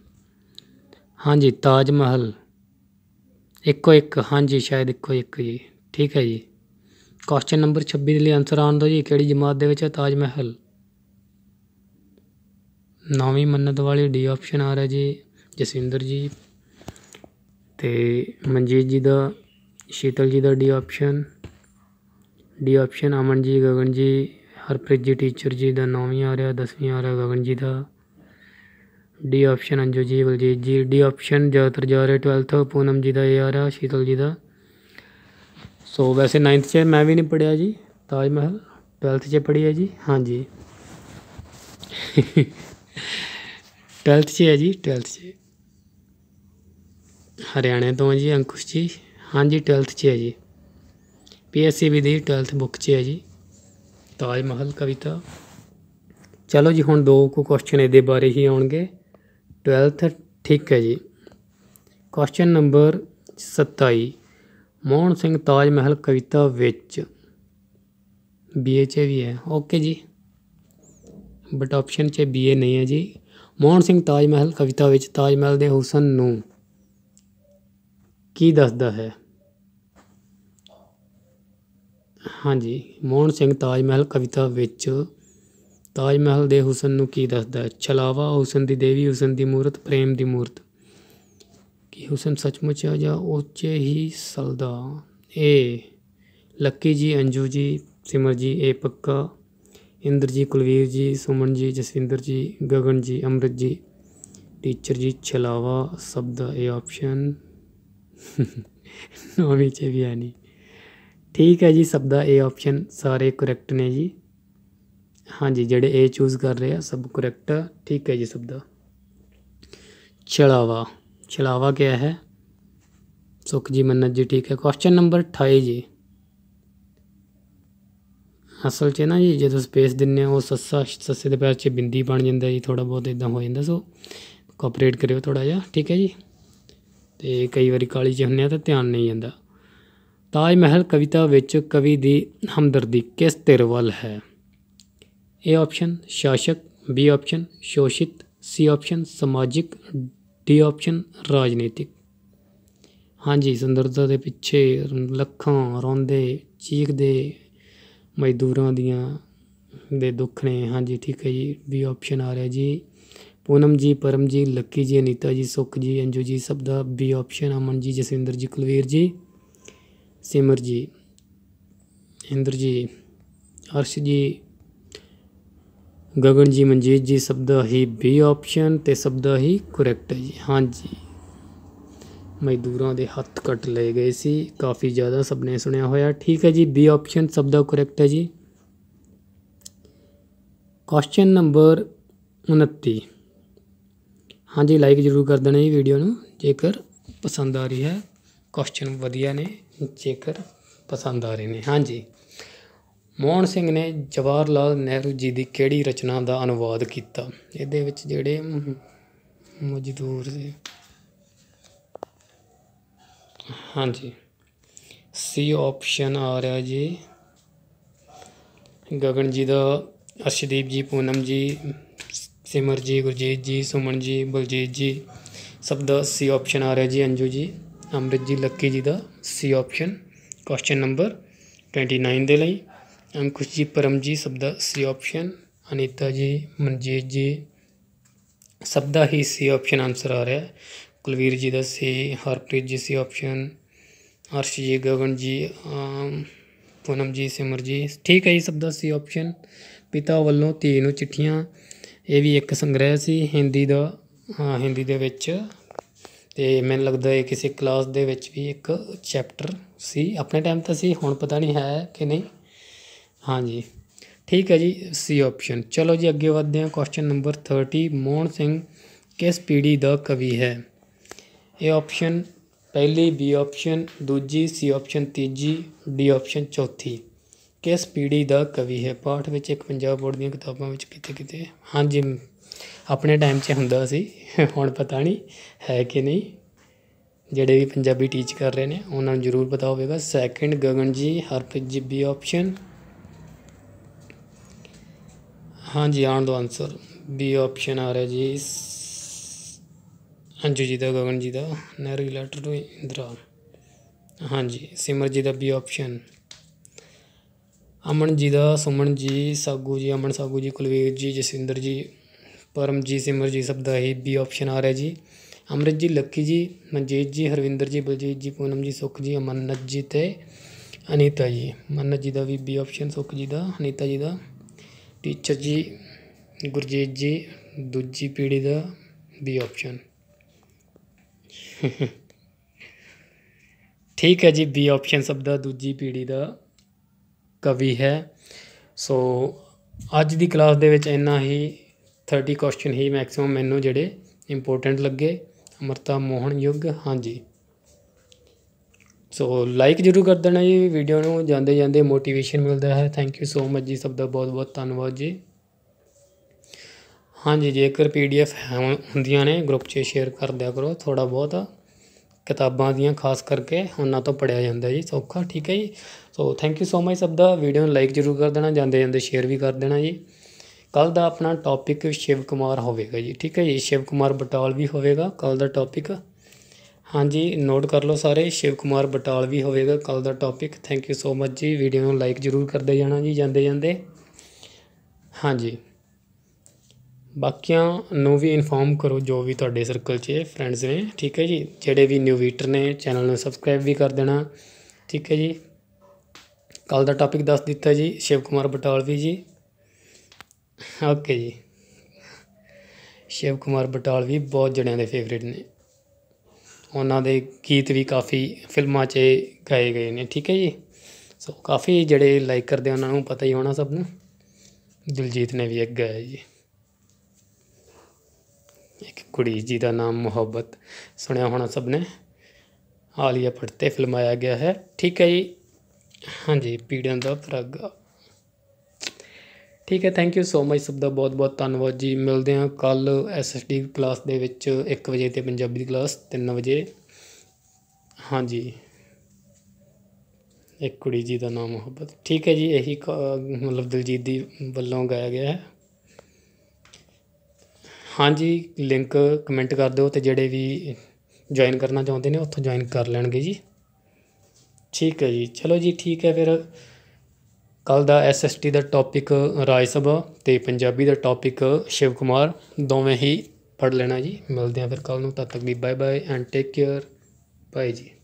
ਹਾਂਜੀ ਤਾਜ ਮਹਿਲ ਇੱਕੋ ਇੱਕ ਹਾਂਜੀ ਸ਼ਾਇਦ ਇੱਕੋ ਇੱਕ ਜੀ ਠੀਕ ਹੈ ਜੀ ਕੁਐਸਚਨ ਨੰਬਰ 26 ਦੇ ਲਈ ਆਨਸਰ ਆਨ ਦਿਓ ਜੀ ਕਿਹੜੀ ਜਮਾਤ ਦੇ ਵਿੱਚ ਹੈ ਤਾਜ ਮਹਿਲ ਨੌਵੀਂ ਮੰਨਤ ਵਾਲੀ ਡੀ ਆਪਸ਼ਨ ਆ ਰਿਹਾ ਜੀ ਜਸਵਿੰਦਰ ਜੀ ਤੇ ਮਨਜੀਤ ਜੀ ਦਾ ਸ਼ੀਤਲ ਜੀ ਦਾ D option D option Aman ji Gagan ਜੀ ਹਰਪ੍ਰੀਤ ਜੀ ਟੀਚਰ ਜੀ ਦਾ 9ਵੀਂ ਆ ਰਿਹਾ 10ਵੀਂ ਆ ਰਿਹਾ ਗਗਨ ਜੀ ਦਾ ਡੀ ਆਪਸ਼ਨ ਅੰਜੂ ਜੀ ਬਲਜੀਤ ਜੀ ਡੀ ਆਪਸ਼ਨ ਜ਼ਿਆਦਾਤਰ ਜਾ ਰਿਹਾ 12th ਪੂਨਮ ਜੀ ਦਾ ਇਹ ਆ ਰਿਹਾ ਸ਼ੀਤਲ ਜੀ ਦਾ ਸੋ ਵੈਸੇ 9th ਚ ਮੈਂ ਵੀ ਨਹੀਂ ਪੜਿਆ ਜੀ ਤਾਜ ਮਹਿਲ 12th ਚ ਪੜੀ ਹੈ ਜੀ ਹਾਂਜੀ ਟਵੈਲਥ 'ਚ ਹੈ ਜੀ ਟਵੈਲਥ 'ਚ ਹਰਿਆਣੇ ਤੋਂ ਜੀ ਅੰਕੁਸ਼ ਜੀ ਹਾਂਜੀ ਟਵੈਲਥ 'ਚ ਹੈ ਜੀ ਪੀਐਸਸੀ ਵੀ ਦੀ ਟਵੈਲਥ ਬੁੱਕ 'ਚ ਹੈ ਜੀ ਤਾਜ ਮਹਿਲ ਕਵਿਤਾ ਚਲੋ ਜੀ ਹੁਣ ਦੋ ਕੁ ਕੁਐਸਚਨ ਇਹਦੇ ਬਾਰੇ ਹੀ ਆਉਣਗੇ ਟਵੈਲਥ ਠੀਕ ਹੈ ਜੀ ਕੁਐਸਚਨ ਨੰਬਰ 27 ਮੋਹਨ ਸਿੰਘ ਤਾਜ ਮਹਿਲ ਕਵਿਤਾ ਵਿੱਚ ਚ ਵੀ ਹੈ ਓਕੇ ਜੀ ਬਟ ਆਪਸ਼ਨ 'ਚ ਬੀਏ ਨਹੀਂ ਹੈ ਜੀ ਮੋਹਨ ਸਿੰਘ ਤਾਜ ਮਹਿਲ ਕਵਿਤਾ ਵਿੱਚ ਤਾਜ ਮਹਿਲ ਦੇ ਹੁਸਨ ਨੂੰ ਕੀ ਦੱਸਦਾ ਹੈ ਹਾਂਜੀ ਮੋਹਨ ਸਿੰਘ ਤਾਜ ਮਹਿਲ ਕਵਿਤਾ ਵਿੱਚ ਤਾਜ ਮਹਿਲ ਦੇ ਹੁਸਨ ਨੂੰ ਕੀ ਦੱਸਦਾ ਹੈ ਛਲਾਵਾ ਹੁਸਨ ਦੀ ਦੇਵੀ ਹੁਸਨ ਦੀ ਮੂਰਤ ਪ੍ਰੇਮ ਦੀ ਮੂਰਤ ਕੀ ਹੁਸਨ ਸੱਚਮੁੱਚ ਹੈ ਜਾਂ ਉੱਚੇ ਹੀ ਸਲਦਾ ਇਹ ਲੱਕੀ ਜੀ ਅੰਜੂ ਜੀ ਸਿਮਰ ਜੀ ਇਹ ਪੱਕਾ ਇੰਦਰ ਜੀ ਕੁਲਵੀਰ ਜੀ ਸੁਮਨ ਜੀ ਜਸਵਿੰਦਰ ਜੀ ਗਗਨ ਜੀ ਅਮਰਿਤ ਜੀ ਟੀਚਰ ਜੀ ਛਲਾਵਾ ਸਭ ਦਾ ਇਹ ਆਪਸ਼ਨ ਵੀ ਚ ਵੀ ਆਣੀ ਠੀਕ ਹੈ ਜੀ ਸਭ ਦਾ ਇਹ ਆਪਸ਼ਨ ਸਾਰੇ ਕਰੈਕਟ ਨੇ ਜੀ ਹਾਂਜੀ ਜਿਹੜੇ ਇਹ ਚੂਜ਼ ਕਰ ਰਹੇ ਆ ਸਭ ਕਰੈਕਟ ਠੀਕ ਹੈ ਜੀ ਸਭ ਦਾ ਛਲਾਵਾ ਛਲਾਵਾ ਕਿਆ ਹੈ ਸੁਖ ਜੀ ਮੰਨਤ ਜੀ ਠੀਕ ਹੈ ਕੁਐਸਚਨ ਨੰਬਰ 28 ਜੀ ਅਸਲ 'ਚ ਨਾ ਜੀ ਜਦੋਂ ਸਪੇਸ ਦਿੰਨੇ ਆ ਉਹ ਸੱਸਾ ਸੱਸੇ ਦੇ ਪੈਰ 'ਚ ਬਿੰਦੀ ਬਣ ਜਾਂਦਾ ਜੀ ਥੋੜਾ ਬਹੁਤ ਇਦਾਂ ਹੋ ਜਾਂਦਾ ਸੋ ਕੋਆਪਰੇਟ ਕਰਿਓ ਥੋੜਾ ਜਿਹਾ ਠੀਕ ਹੈ ਜੀ ਤੇ ਕਈ ਵਾਰੀ ਕਾਲੀ 'ਚ ਹੁੰਨੇ ਆ ਤਾਂ ਧਿਆਨ ਨਹੀਂ ਜਾਂਦਾ ਤਾਜ ਮਹਿਲ ਕਵਿਤਾ ਵਿੱਚ ਕਵੀ ਦੀ ਹਮਦਰਦੀ ਕਿਸ ਧਿਰ ਵੱਲ ਹੈ ਏ ਆਪਸ਼ਨ ਸ਼ਾਸਕ ਬੀ ਆਪਸ਼ਨ ਸ਼ੋਸ਼ਿਤ ਸੀ ਆਪਸ਼ਨ ਸਮਾਜਿਕ ਡੀ ਆਪਸ਼ਨ ਰਾਜਨੀਤਿਕ ਹਾਂਜੀ ਸੁੰਦਰਤਾ ਦੇ ਪਿੱਛੇ ਲੱਖਾਂ ਰੋਂਦੇ ਚੀਖਦੇ ਮਜ਼ਦੂਰਾਂ ਦੀਆਂ ਦੇ ਦੁੱਖ ਨੇ ਹਾਂਜੀ ਠੀਕ ਹੈ ਜੀ ਵੀ ਆਪਸ਼ਨ ਆ ਰਿਹਾ ਜੀ ਪੂਨਮ ਜੀ ਪਰਮ ਜੀ ਲੱਕੀ ਜੀ ਅਨੀਤਾ ਜੀ ਸੁਖ ਜੀ ਅੰਜੂ ਜੀ ਸਭ ਦਾ ਬੀ ਆਪਸ਼ਨ ਅਮਨ ਜੀ ਜਸਵਿੰਦਰ ਜੀ ਕੁਲਵੀਰ ਜੀ ਸਿਮਰ ਜੀ ਇੰਦਰ ਜੀ ਅਰਸ਼ ਜੀ ਗਗਨ ਜੀ ਮਨਜੀਤ ਜੀ ਸਭ ਦਾ ਹੀ ਬੀ ਆਪਸ਼ਨ ਤੇ ਸਭ ਦਾ ਹੀ ਕਰੈਕਟ ਹੈ ਜੀ ਹਾਂਜੀ ਮਜ਼ਦੂਰਾਂ ਦੇ ਹੱਥ ਕੱਟ ਲਏ ਗਏ ਸੀ ਕਾਫੀ ਜ਼ਿਆਦਾ ਸਭ ਨੇ ਸੁਣਿਆ ਹੋਇਆ ਠੀਕ ਹੈ ਜੀ ਬੀ ਆਪਸ਼ਨ ਸਭ ਦਾ ਕਰੈਕਟ ਹੈ ਜੀ ਕੁਐਸਚਨ ਨੰਬਰ 29 ਹਾਂਜੀ ਲਾਈਕ ਜ਼ਰੂਰ ਕਰ ਦੇਣਾ ਜੀ ਵੀਡੀਓ ਨੂੰ ਜੇਕਰ ਪਸੰਦ ਆ ਰਹੀ ਹੈ ਕੁਐਸਚਨ ਵਧੀਆ ਨੇ ਜੇਕਰ ਪਸੰਦ ਆ ਰਹੇ ਨੇ ਹਾਂਜੀ ਮੋਹਨ ਸਿੰਘ ਨੇ ਜਵਾਹਰ ਲਾਲ ਨਹਿਰੂ ਜੀ ਦੀ ਕਿਹੜੀ ਰਚਨਾ ਦਾ ਅਨੁਵਾਦ ਕੀਤਾ ਇਹਦੇ ਵਿੱਚ ਜਿਹੜੇ ਮਜ਼ਦੂਰ ਹਾਂਜੀ ਸੀ ਆਪਸ਼ਨ ਆ ਰਿਹਾ ਜੀ ਗਗਨ ਜੀ ਦਾ ਅਰਸ਼ਦੀਪ ਜੀ ਪੂਨਮ ਜੀ ਸਿਮਰ ਜੀ ਗੁਰਜੀਤ ਜੀ ਸੁਮਨ ਜੀ ਬਲਜੀਤ ਜੀ ਸਭ ਦਾ ਸੀ ਆਪਸ਼ਨ ਆ ਰਿਹਾ ਜੀ ਅੰਜੂ ਜੀ ਅਮਰਿਤ ਜੀ ਲੱਕੀ ਜੀ ਦਾ ਸੀ ਆਪਸ਼ਨ ਕੁਐਸਚਨ ਨੰਬਰ 29 ਦੇ ਲਈ ਅੰਕੁਸ਼ ਜੀ ਪਰਮ ਜੀ ਸਭ ਦਾ ਸੀ ਆਪਸ਼ਨ ਅਨੀਤਾ ਜੀ ਮਨਜੀਤ ਜੀ ਸਭ ਦਾ ਹੀ ਸੀ ਆਪਸ਼ਨ ਆਨਸਰ ਆ ਰਿਹਾ ਹੈ ਕੁਲਵੀਰ ਜੀ ਦਾ ਸੀ ਹਰਪ੍ਰੀਤ ਜੀ ਸੀ ਆਪਸ਼ਨ ਹਰਸ਼ ਜੀ ਗਗਨ ਜੀ ਪੂਨਮ ਜੀ ਸਿਮਰ ਜੀ ਠੀਕ ਹੈ ਜੀ ਸਭ ਦਾ ਸੀ ਆਪਸ਼ਨ ਪਿਤਾ ਵੱਲੋਂ ਧੀ ਨੂੰ ਚਿੱਠੀਆਂ ਇਹ ਵੀ ਇੱਕ ਸੰਗ੍ਰਹਿ ਸੀ ਹਿੰਦੀ ਦਾ ਹਾਂ ਹਿੰਦੀ ਦੇ ਵਿੱਚ ਤੇ ਮੈਨੂੰ ਲੱਗਦਾ ਇਹ ਕਿਸੇ ਕਲਾਸ ਦੇ ਵਿੱਚ ਵੀ ਇੱਕ ਚੈਪਟਰ ਸੀ ਆਪਣੇ ਟਾਈਮ ਤਾਂ ਸੀ ਹੁਣ ਪਤਾ ਨਹੀਂ ਹੈ ਕਿ ਨਹੀਂ ਹਾਂਜੀ ਠੀਕ ਹੈ ਜੀ ਸੀ ਆਪਸ਼ਨ ਚਲੋ ਜੀ ਅੱਗੇ ਵਧਦੇ ਹਾਂ ਕੁਐਸਚਨ ਨੰਬਰ 30 ਮੋਹਨ ਸਿੰਘ ਕਿਸ ਪੀੜੀ ਦਾ ਕਵੀ ਹੈ ਇਹ ਆਪਸ਼ਨ ਪਹਿਲੀ ਬੀ ਆਪਸ਼ਨ ਦੂਜੀ ਸੀ ਆਪਸ਼ਨ ਤੀਜੀ ਡੀ ਆਪਸ਼ਨ ਚੌਥੀ ਕਿਸ ਪੀੜੀ ਦਾ ਕਵੀ ਹੈ ਪਾਠ ਵਿੱਚ ਇੱਕ ਪੰਜਾਬ ਬੋਰਡ ਦੀਆਂ ਕਿਤਾਬਾਂ ਵਿੱਚ ਕਿਤੇ ਕਿਤੇ ਹਾਂਜੀ ਆਪਣੇ ਟਾਈਮ 'ਚ ਹੁੰਦਾ ਸੀ ਹੁਣ ਪਤਾ ਨਹੀਂ ਹੈ ਕਿ ਨਹੀਂ ਜਿਹੜੇ ਵੀ ਪੰਜਾਬੀ ਟੀਚ ਕਰ ਰਹੇ ਨੇ ਉਹਨਾਂ ਨੂੰ ਜ਼ਰੂਰ ਪਤਾ ਹੋਵੇਗਾ ਸੈਕਿੰਡ ਗਗਨ ਜੀ ਹਰਪ੍ਰੀਤ ਜੀ ਬੀ ਆਪਸ਼ਨ ਹਾਂਜੀ ਆਨ ਦਾ ਆਨਸਰ ਬੀ ਆਪਸ਼ਨ ਆ ਰਿਹਾ ਜੀ ਅੰਜੂ ਜੀ ਦਾ ਗਗਨ ਜੀ ਦਾ ਨਹਿਰੂ ਲੈਟਰ ਟੂ ਇੰਦਰਾ ਹਾਂਜੀ ਸਿਮਰ ਜੀ ਦਾ ਬੀ ਆਪਸ਼ਨ ਅਮਨ ਜੀ ਦਾ ਸੁਮਨ ਜੀ ਸਾਗੂ ਜੀ ਅਮਨ ਸਾਗੂ ਜੀ ਕੁਲਵੀਰ ਜੀ ਜਸਿੰਦਰ ਜੀ ਪਰਮ ਜੀ ਸਿਮਰ ਜੀ ਸਭ ਦਾ ਹੀ ਬੀ ਆਪਸ਼ਨ ਆ ਰਿਹਾ ਜੀ ਅਮਰਿਤ ਜੀ ਲੱਕੀ ਜੀ ਮਨਜੀਤ ਜੀ ਹਰਵਿੰਦਰ ਜੀ ਬਲਜੀਤ ਜੀ ਪੂਨਮ ਜੀ ਸੁਖ ਜੀ ਅਮਨਤ ਜੀ ਤੇ ਅਨੀਤਾ ਜੀ ਮਨਨਤ ਜੀ ਦਾ ਵੀ ਬੀ ਆਪਸ਼ਨ ਸੁਖ ਜੀ ਦਾ ਅਨੀਤਾ ਜੀ ਦਾ ਟੀਚਰ ਜੀ ਗੁਰਜੀਤ ਜੀ ਦੂਜੀ ਪੀੜੀ ਦਾ ਬੀ ਆਪਸ਼ਨ ਠੀਕ ਹੈ ਜੀ ਬੀ ਆਪਸ਼ਨ ਦਾ ਦੂਜੀ ਪੀੜੀ ਦਾ ਕਵੀ ਹੈ ਸੋ ਅੱਜ ਦੀ ਕਲਾਸ ਦੇ ਵਿੱਚ ਇੰਨਾ ਹੀ 30 ਕੁਐਸਚਨ ਹੀ ਮੈਕਸਿਮਮ ਮੈਨੂੰ ਜਿਹੜੇ ਇੰਪੋਰਟੈਂਟ ਲੱਗੇ ਅਮਰਤਾ ਮੋਹਨ ਯੁੱਗ ਹਾਂਜੀ ਸੋ ਲਾਈਕ ਜਰੂਰ ਕਰ ਦੇਣਾ ਜੀ ਵੀਡੀਓ ਨੂੰ ਜਾਂਦੇ ਜਾਂਦੇ ਮੋਟੀਵੇਸ਼ਨ ਮਿਲਦਾ ਹੈ ਥੈਂਕ ਯੂ ਸੋ ਮਚ ਜੀ ਸਭ ਦਾ ਬਹੁਤ ਬਹੁਤ ਧੰਨਵਾਦ ਜੀ ਹਾਂਜੀ ਜੇਕਰ ਪੀਡੀਐਫ ਹੁੰਦੀਆਂ ਨੇ ਗਰੁੱਪ 'ਚ ਸ਼ੇਅਰ ਕਰ ਦਿਆ ਕਰੋ ਥੋੜਾ ਬਹੁਤ ਕਿਤਾਬਾਂ ਦੀਆਂ ਖਾਸ ਕਰਕੇ ਉਹਨਾਂ ਤੋਂ ਪੜਿਆ ਜਾਂਦਾ ਜੀ ਸੌਖਾ ਠੀਕ ਹੈ ਜੀ so thank you so much ਸਭ ਦਾ ਵੀਡੀਓ ਨੂੰ ਲਾਈਕ ਜ਼ਰੂਰ ਕਰ ਦੇਣਾ ਜਾਂਦੇ ਜਾਂਦੇ ਸ਼ੇਅਰ ਵੀ ਕਰ ਦੇਣਾ ਜੀ ਕੱਲ ਦਾ ਆਪਣਾ ਟੌਪਿਕ ਸ਼ਿਵ ਕੁਮਾਰ ਹੋਵੇਗਾ ਜੀ ਠੀਕ ਹੈ ਜੀ ਸ਼ਿਵ ਕੁਮਾਰ ਬਟਾਲ ਵੀ ਹੋਵੇਗਾ ਕੱਲ ਦਾ ਟੌਪਿਕ ਹਾਂਜੀ ਨੋਟ ਕਰ ਲਓ ਸਾਰੇ ਸ਼ਿਵ ਕੁਮਾਰ ਬਟਾਲ ਵੀ ਹੋਵੇਗਾ ਕੱਲ ਦਾ topic thank you so much ਜੀ ਵੀਡੀਓ ਨੂੰ ਲਾਈਕ ਜ਼ਰੂਰ ਕਰਦੇ ਜਾਣਾ ਜੀ ਜਾਂਦੇ ਜਾਂਦੇ ਹਾਂਜੀ ਬਾਕੀਆਂ ਨੂੰ ਵੀ ਇਨਫੋਰਮ ਕਰੋ ਜੋ ਵੀ ਤੁਹਾਡੇ ਸਰਕਲ 'ਚ ਫਰੈਂਡਸ ਨੇ ਠੀਕ ਹੈ ਜੀ ਜਿਹੜੇ ਵੀ ਨਿਊ ਵੀਟਰ ਨੇ ਚੈਨਲ ਨੂੰ ਸਬਸਕ੍ਰਾਈਬ ਵੀ ਕਰ ਦੇਣਾ ਠੀਕ ਹੈ ਜੀ ਕੱਲ ਦਾ ਟਾਪਿਕ ਦੱਸ ਦਿੱਤਾ ਜੀ ਸ਼ਿਵ ਕੁਮਾਰ ਬਟਾਲਵੀ ਜੀ ਓਕੇ ਜੀ ਸ਼ਿਵ ਕੁਮਾਰ ਬਟਾਲਵੀ ਬਹੁਤ ਜਣਿਆਂ ਦੇ ਫੇਵਰੇਟ ਨੇ ਉਹਨਾਂ ਦੇ ਗੀਤ ਵੀ ਕਾਫੀ ਫਿਲਮਾਂ 'ਚ ਗਾਏ ਗਏ ਨੇ ਠੀਕ ਹੈ ਜੀ ਸੋ ਕਾਫੀ ਜਿਹੜੇ ਲਾਈਕ ਕਰਦੇ ਉਹਨਾਂ ਨੂੰ ਪਤਾ ਹੀ ਹੋਣਾ ਸਭ ਨੂੰ ਦਿਲਜੀਤ ਨੇ ਵੀ ਇੱਕ ਗਾਇਆ ਜੀ ਇੱਕ ਕੁੜੀ ਜੀ ਦਾ ਨਾਮ ਮੁਹੱਬਤ ਸੁਣਿਆ ਹੋਣਾ ਸਭ ਨੇ ਆਲੀਆ ਭੱਟ ਤੇ ਫਿਲਮਾਇਆ ਗਿਆ ਹੈ ਠੀਕ ਹੈ ਜੀ ਹਾਂਜੀ ਪੀੜਨ ਦਾ ਪ੍ਰਗ ਠੀਕ ਹੈ ਥੈਂਕ ਯੂ ਸੋ ਮਚ ਸਭ ਦਾ ਬਹੁਤ ਬਹੁਤ ਧੰਨਵਾਦ ਜੀ ਮਿਲਦੇ ਹਾਂ ਕੱਲ ਐਸਐਸਡੀ ਕਲਾਸ ਦੇ ਵਿੱਚ 1 ਵਜੇ ਤੇ ਪੰਜਾਬੀ ਦੀ ਕਲਾਸ 3 ਵਜੇ ਹਾਂਜੀ ਇੱਕ ਕੁੜੀ ਜੀ ਦਾ ਨਾਮ ਮੁਹੱਬਤ ਠੀਕ ਹੈ ਜੀ ਇਹੀ ਮਤਲਬ ਦਿਲਜੀਤ ਦੀ ਵੱਲੋਂ ਗਾਇਆ ਗਿਆ ਹੈ ਹਾਂਜੀ ਲਿੰਕ ਕਮੈਂਟ ਕਰ ਦਿਓ ਤੇ ਜਿਹੜੇ ਵੀ ਜੁਆਇਨ ਕਰਨਾ ਚਾਹੁੰਦੇ ਨੇ ਉੱਥੋਂ ਜੁਆਇਨ ਕਰ ਲੈਣਗੇ ਜੀ ਠੀਕ ਹੈ ਜੀ ਚਲੋ ਜੀ ਠੀਕ ਹੈ ਫਿਰ ਕੱਲ ਦਾ ਐਸਐਸਟੀ ਦਾ ਟੌਪਿਕ ਰਾਜ ਸਭਾ ਤੇ ਪੰਜਾਬੀ ਦਾ ਟੌਪਿਕ ਸ਼ਿਵ ਕੁਮਾਰ ਦੋਵੇਂ ਹੀ ਪੜ ਲੈਣਾ ਜੀ ਮਿਲਦੇ ਆ ਫਿਰ ਕੱਲ ਨੂੰ ਤਦ ਤੱਕ ਲਈ bye bye and take care bye ਜੀ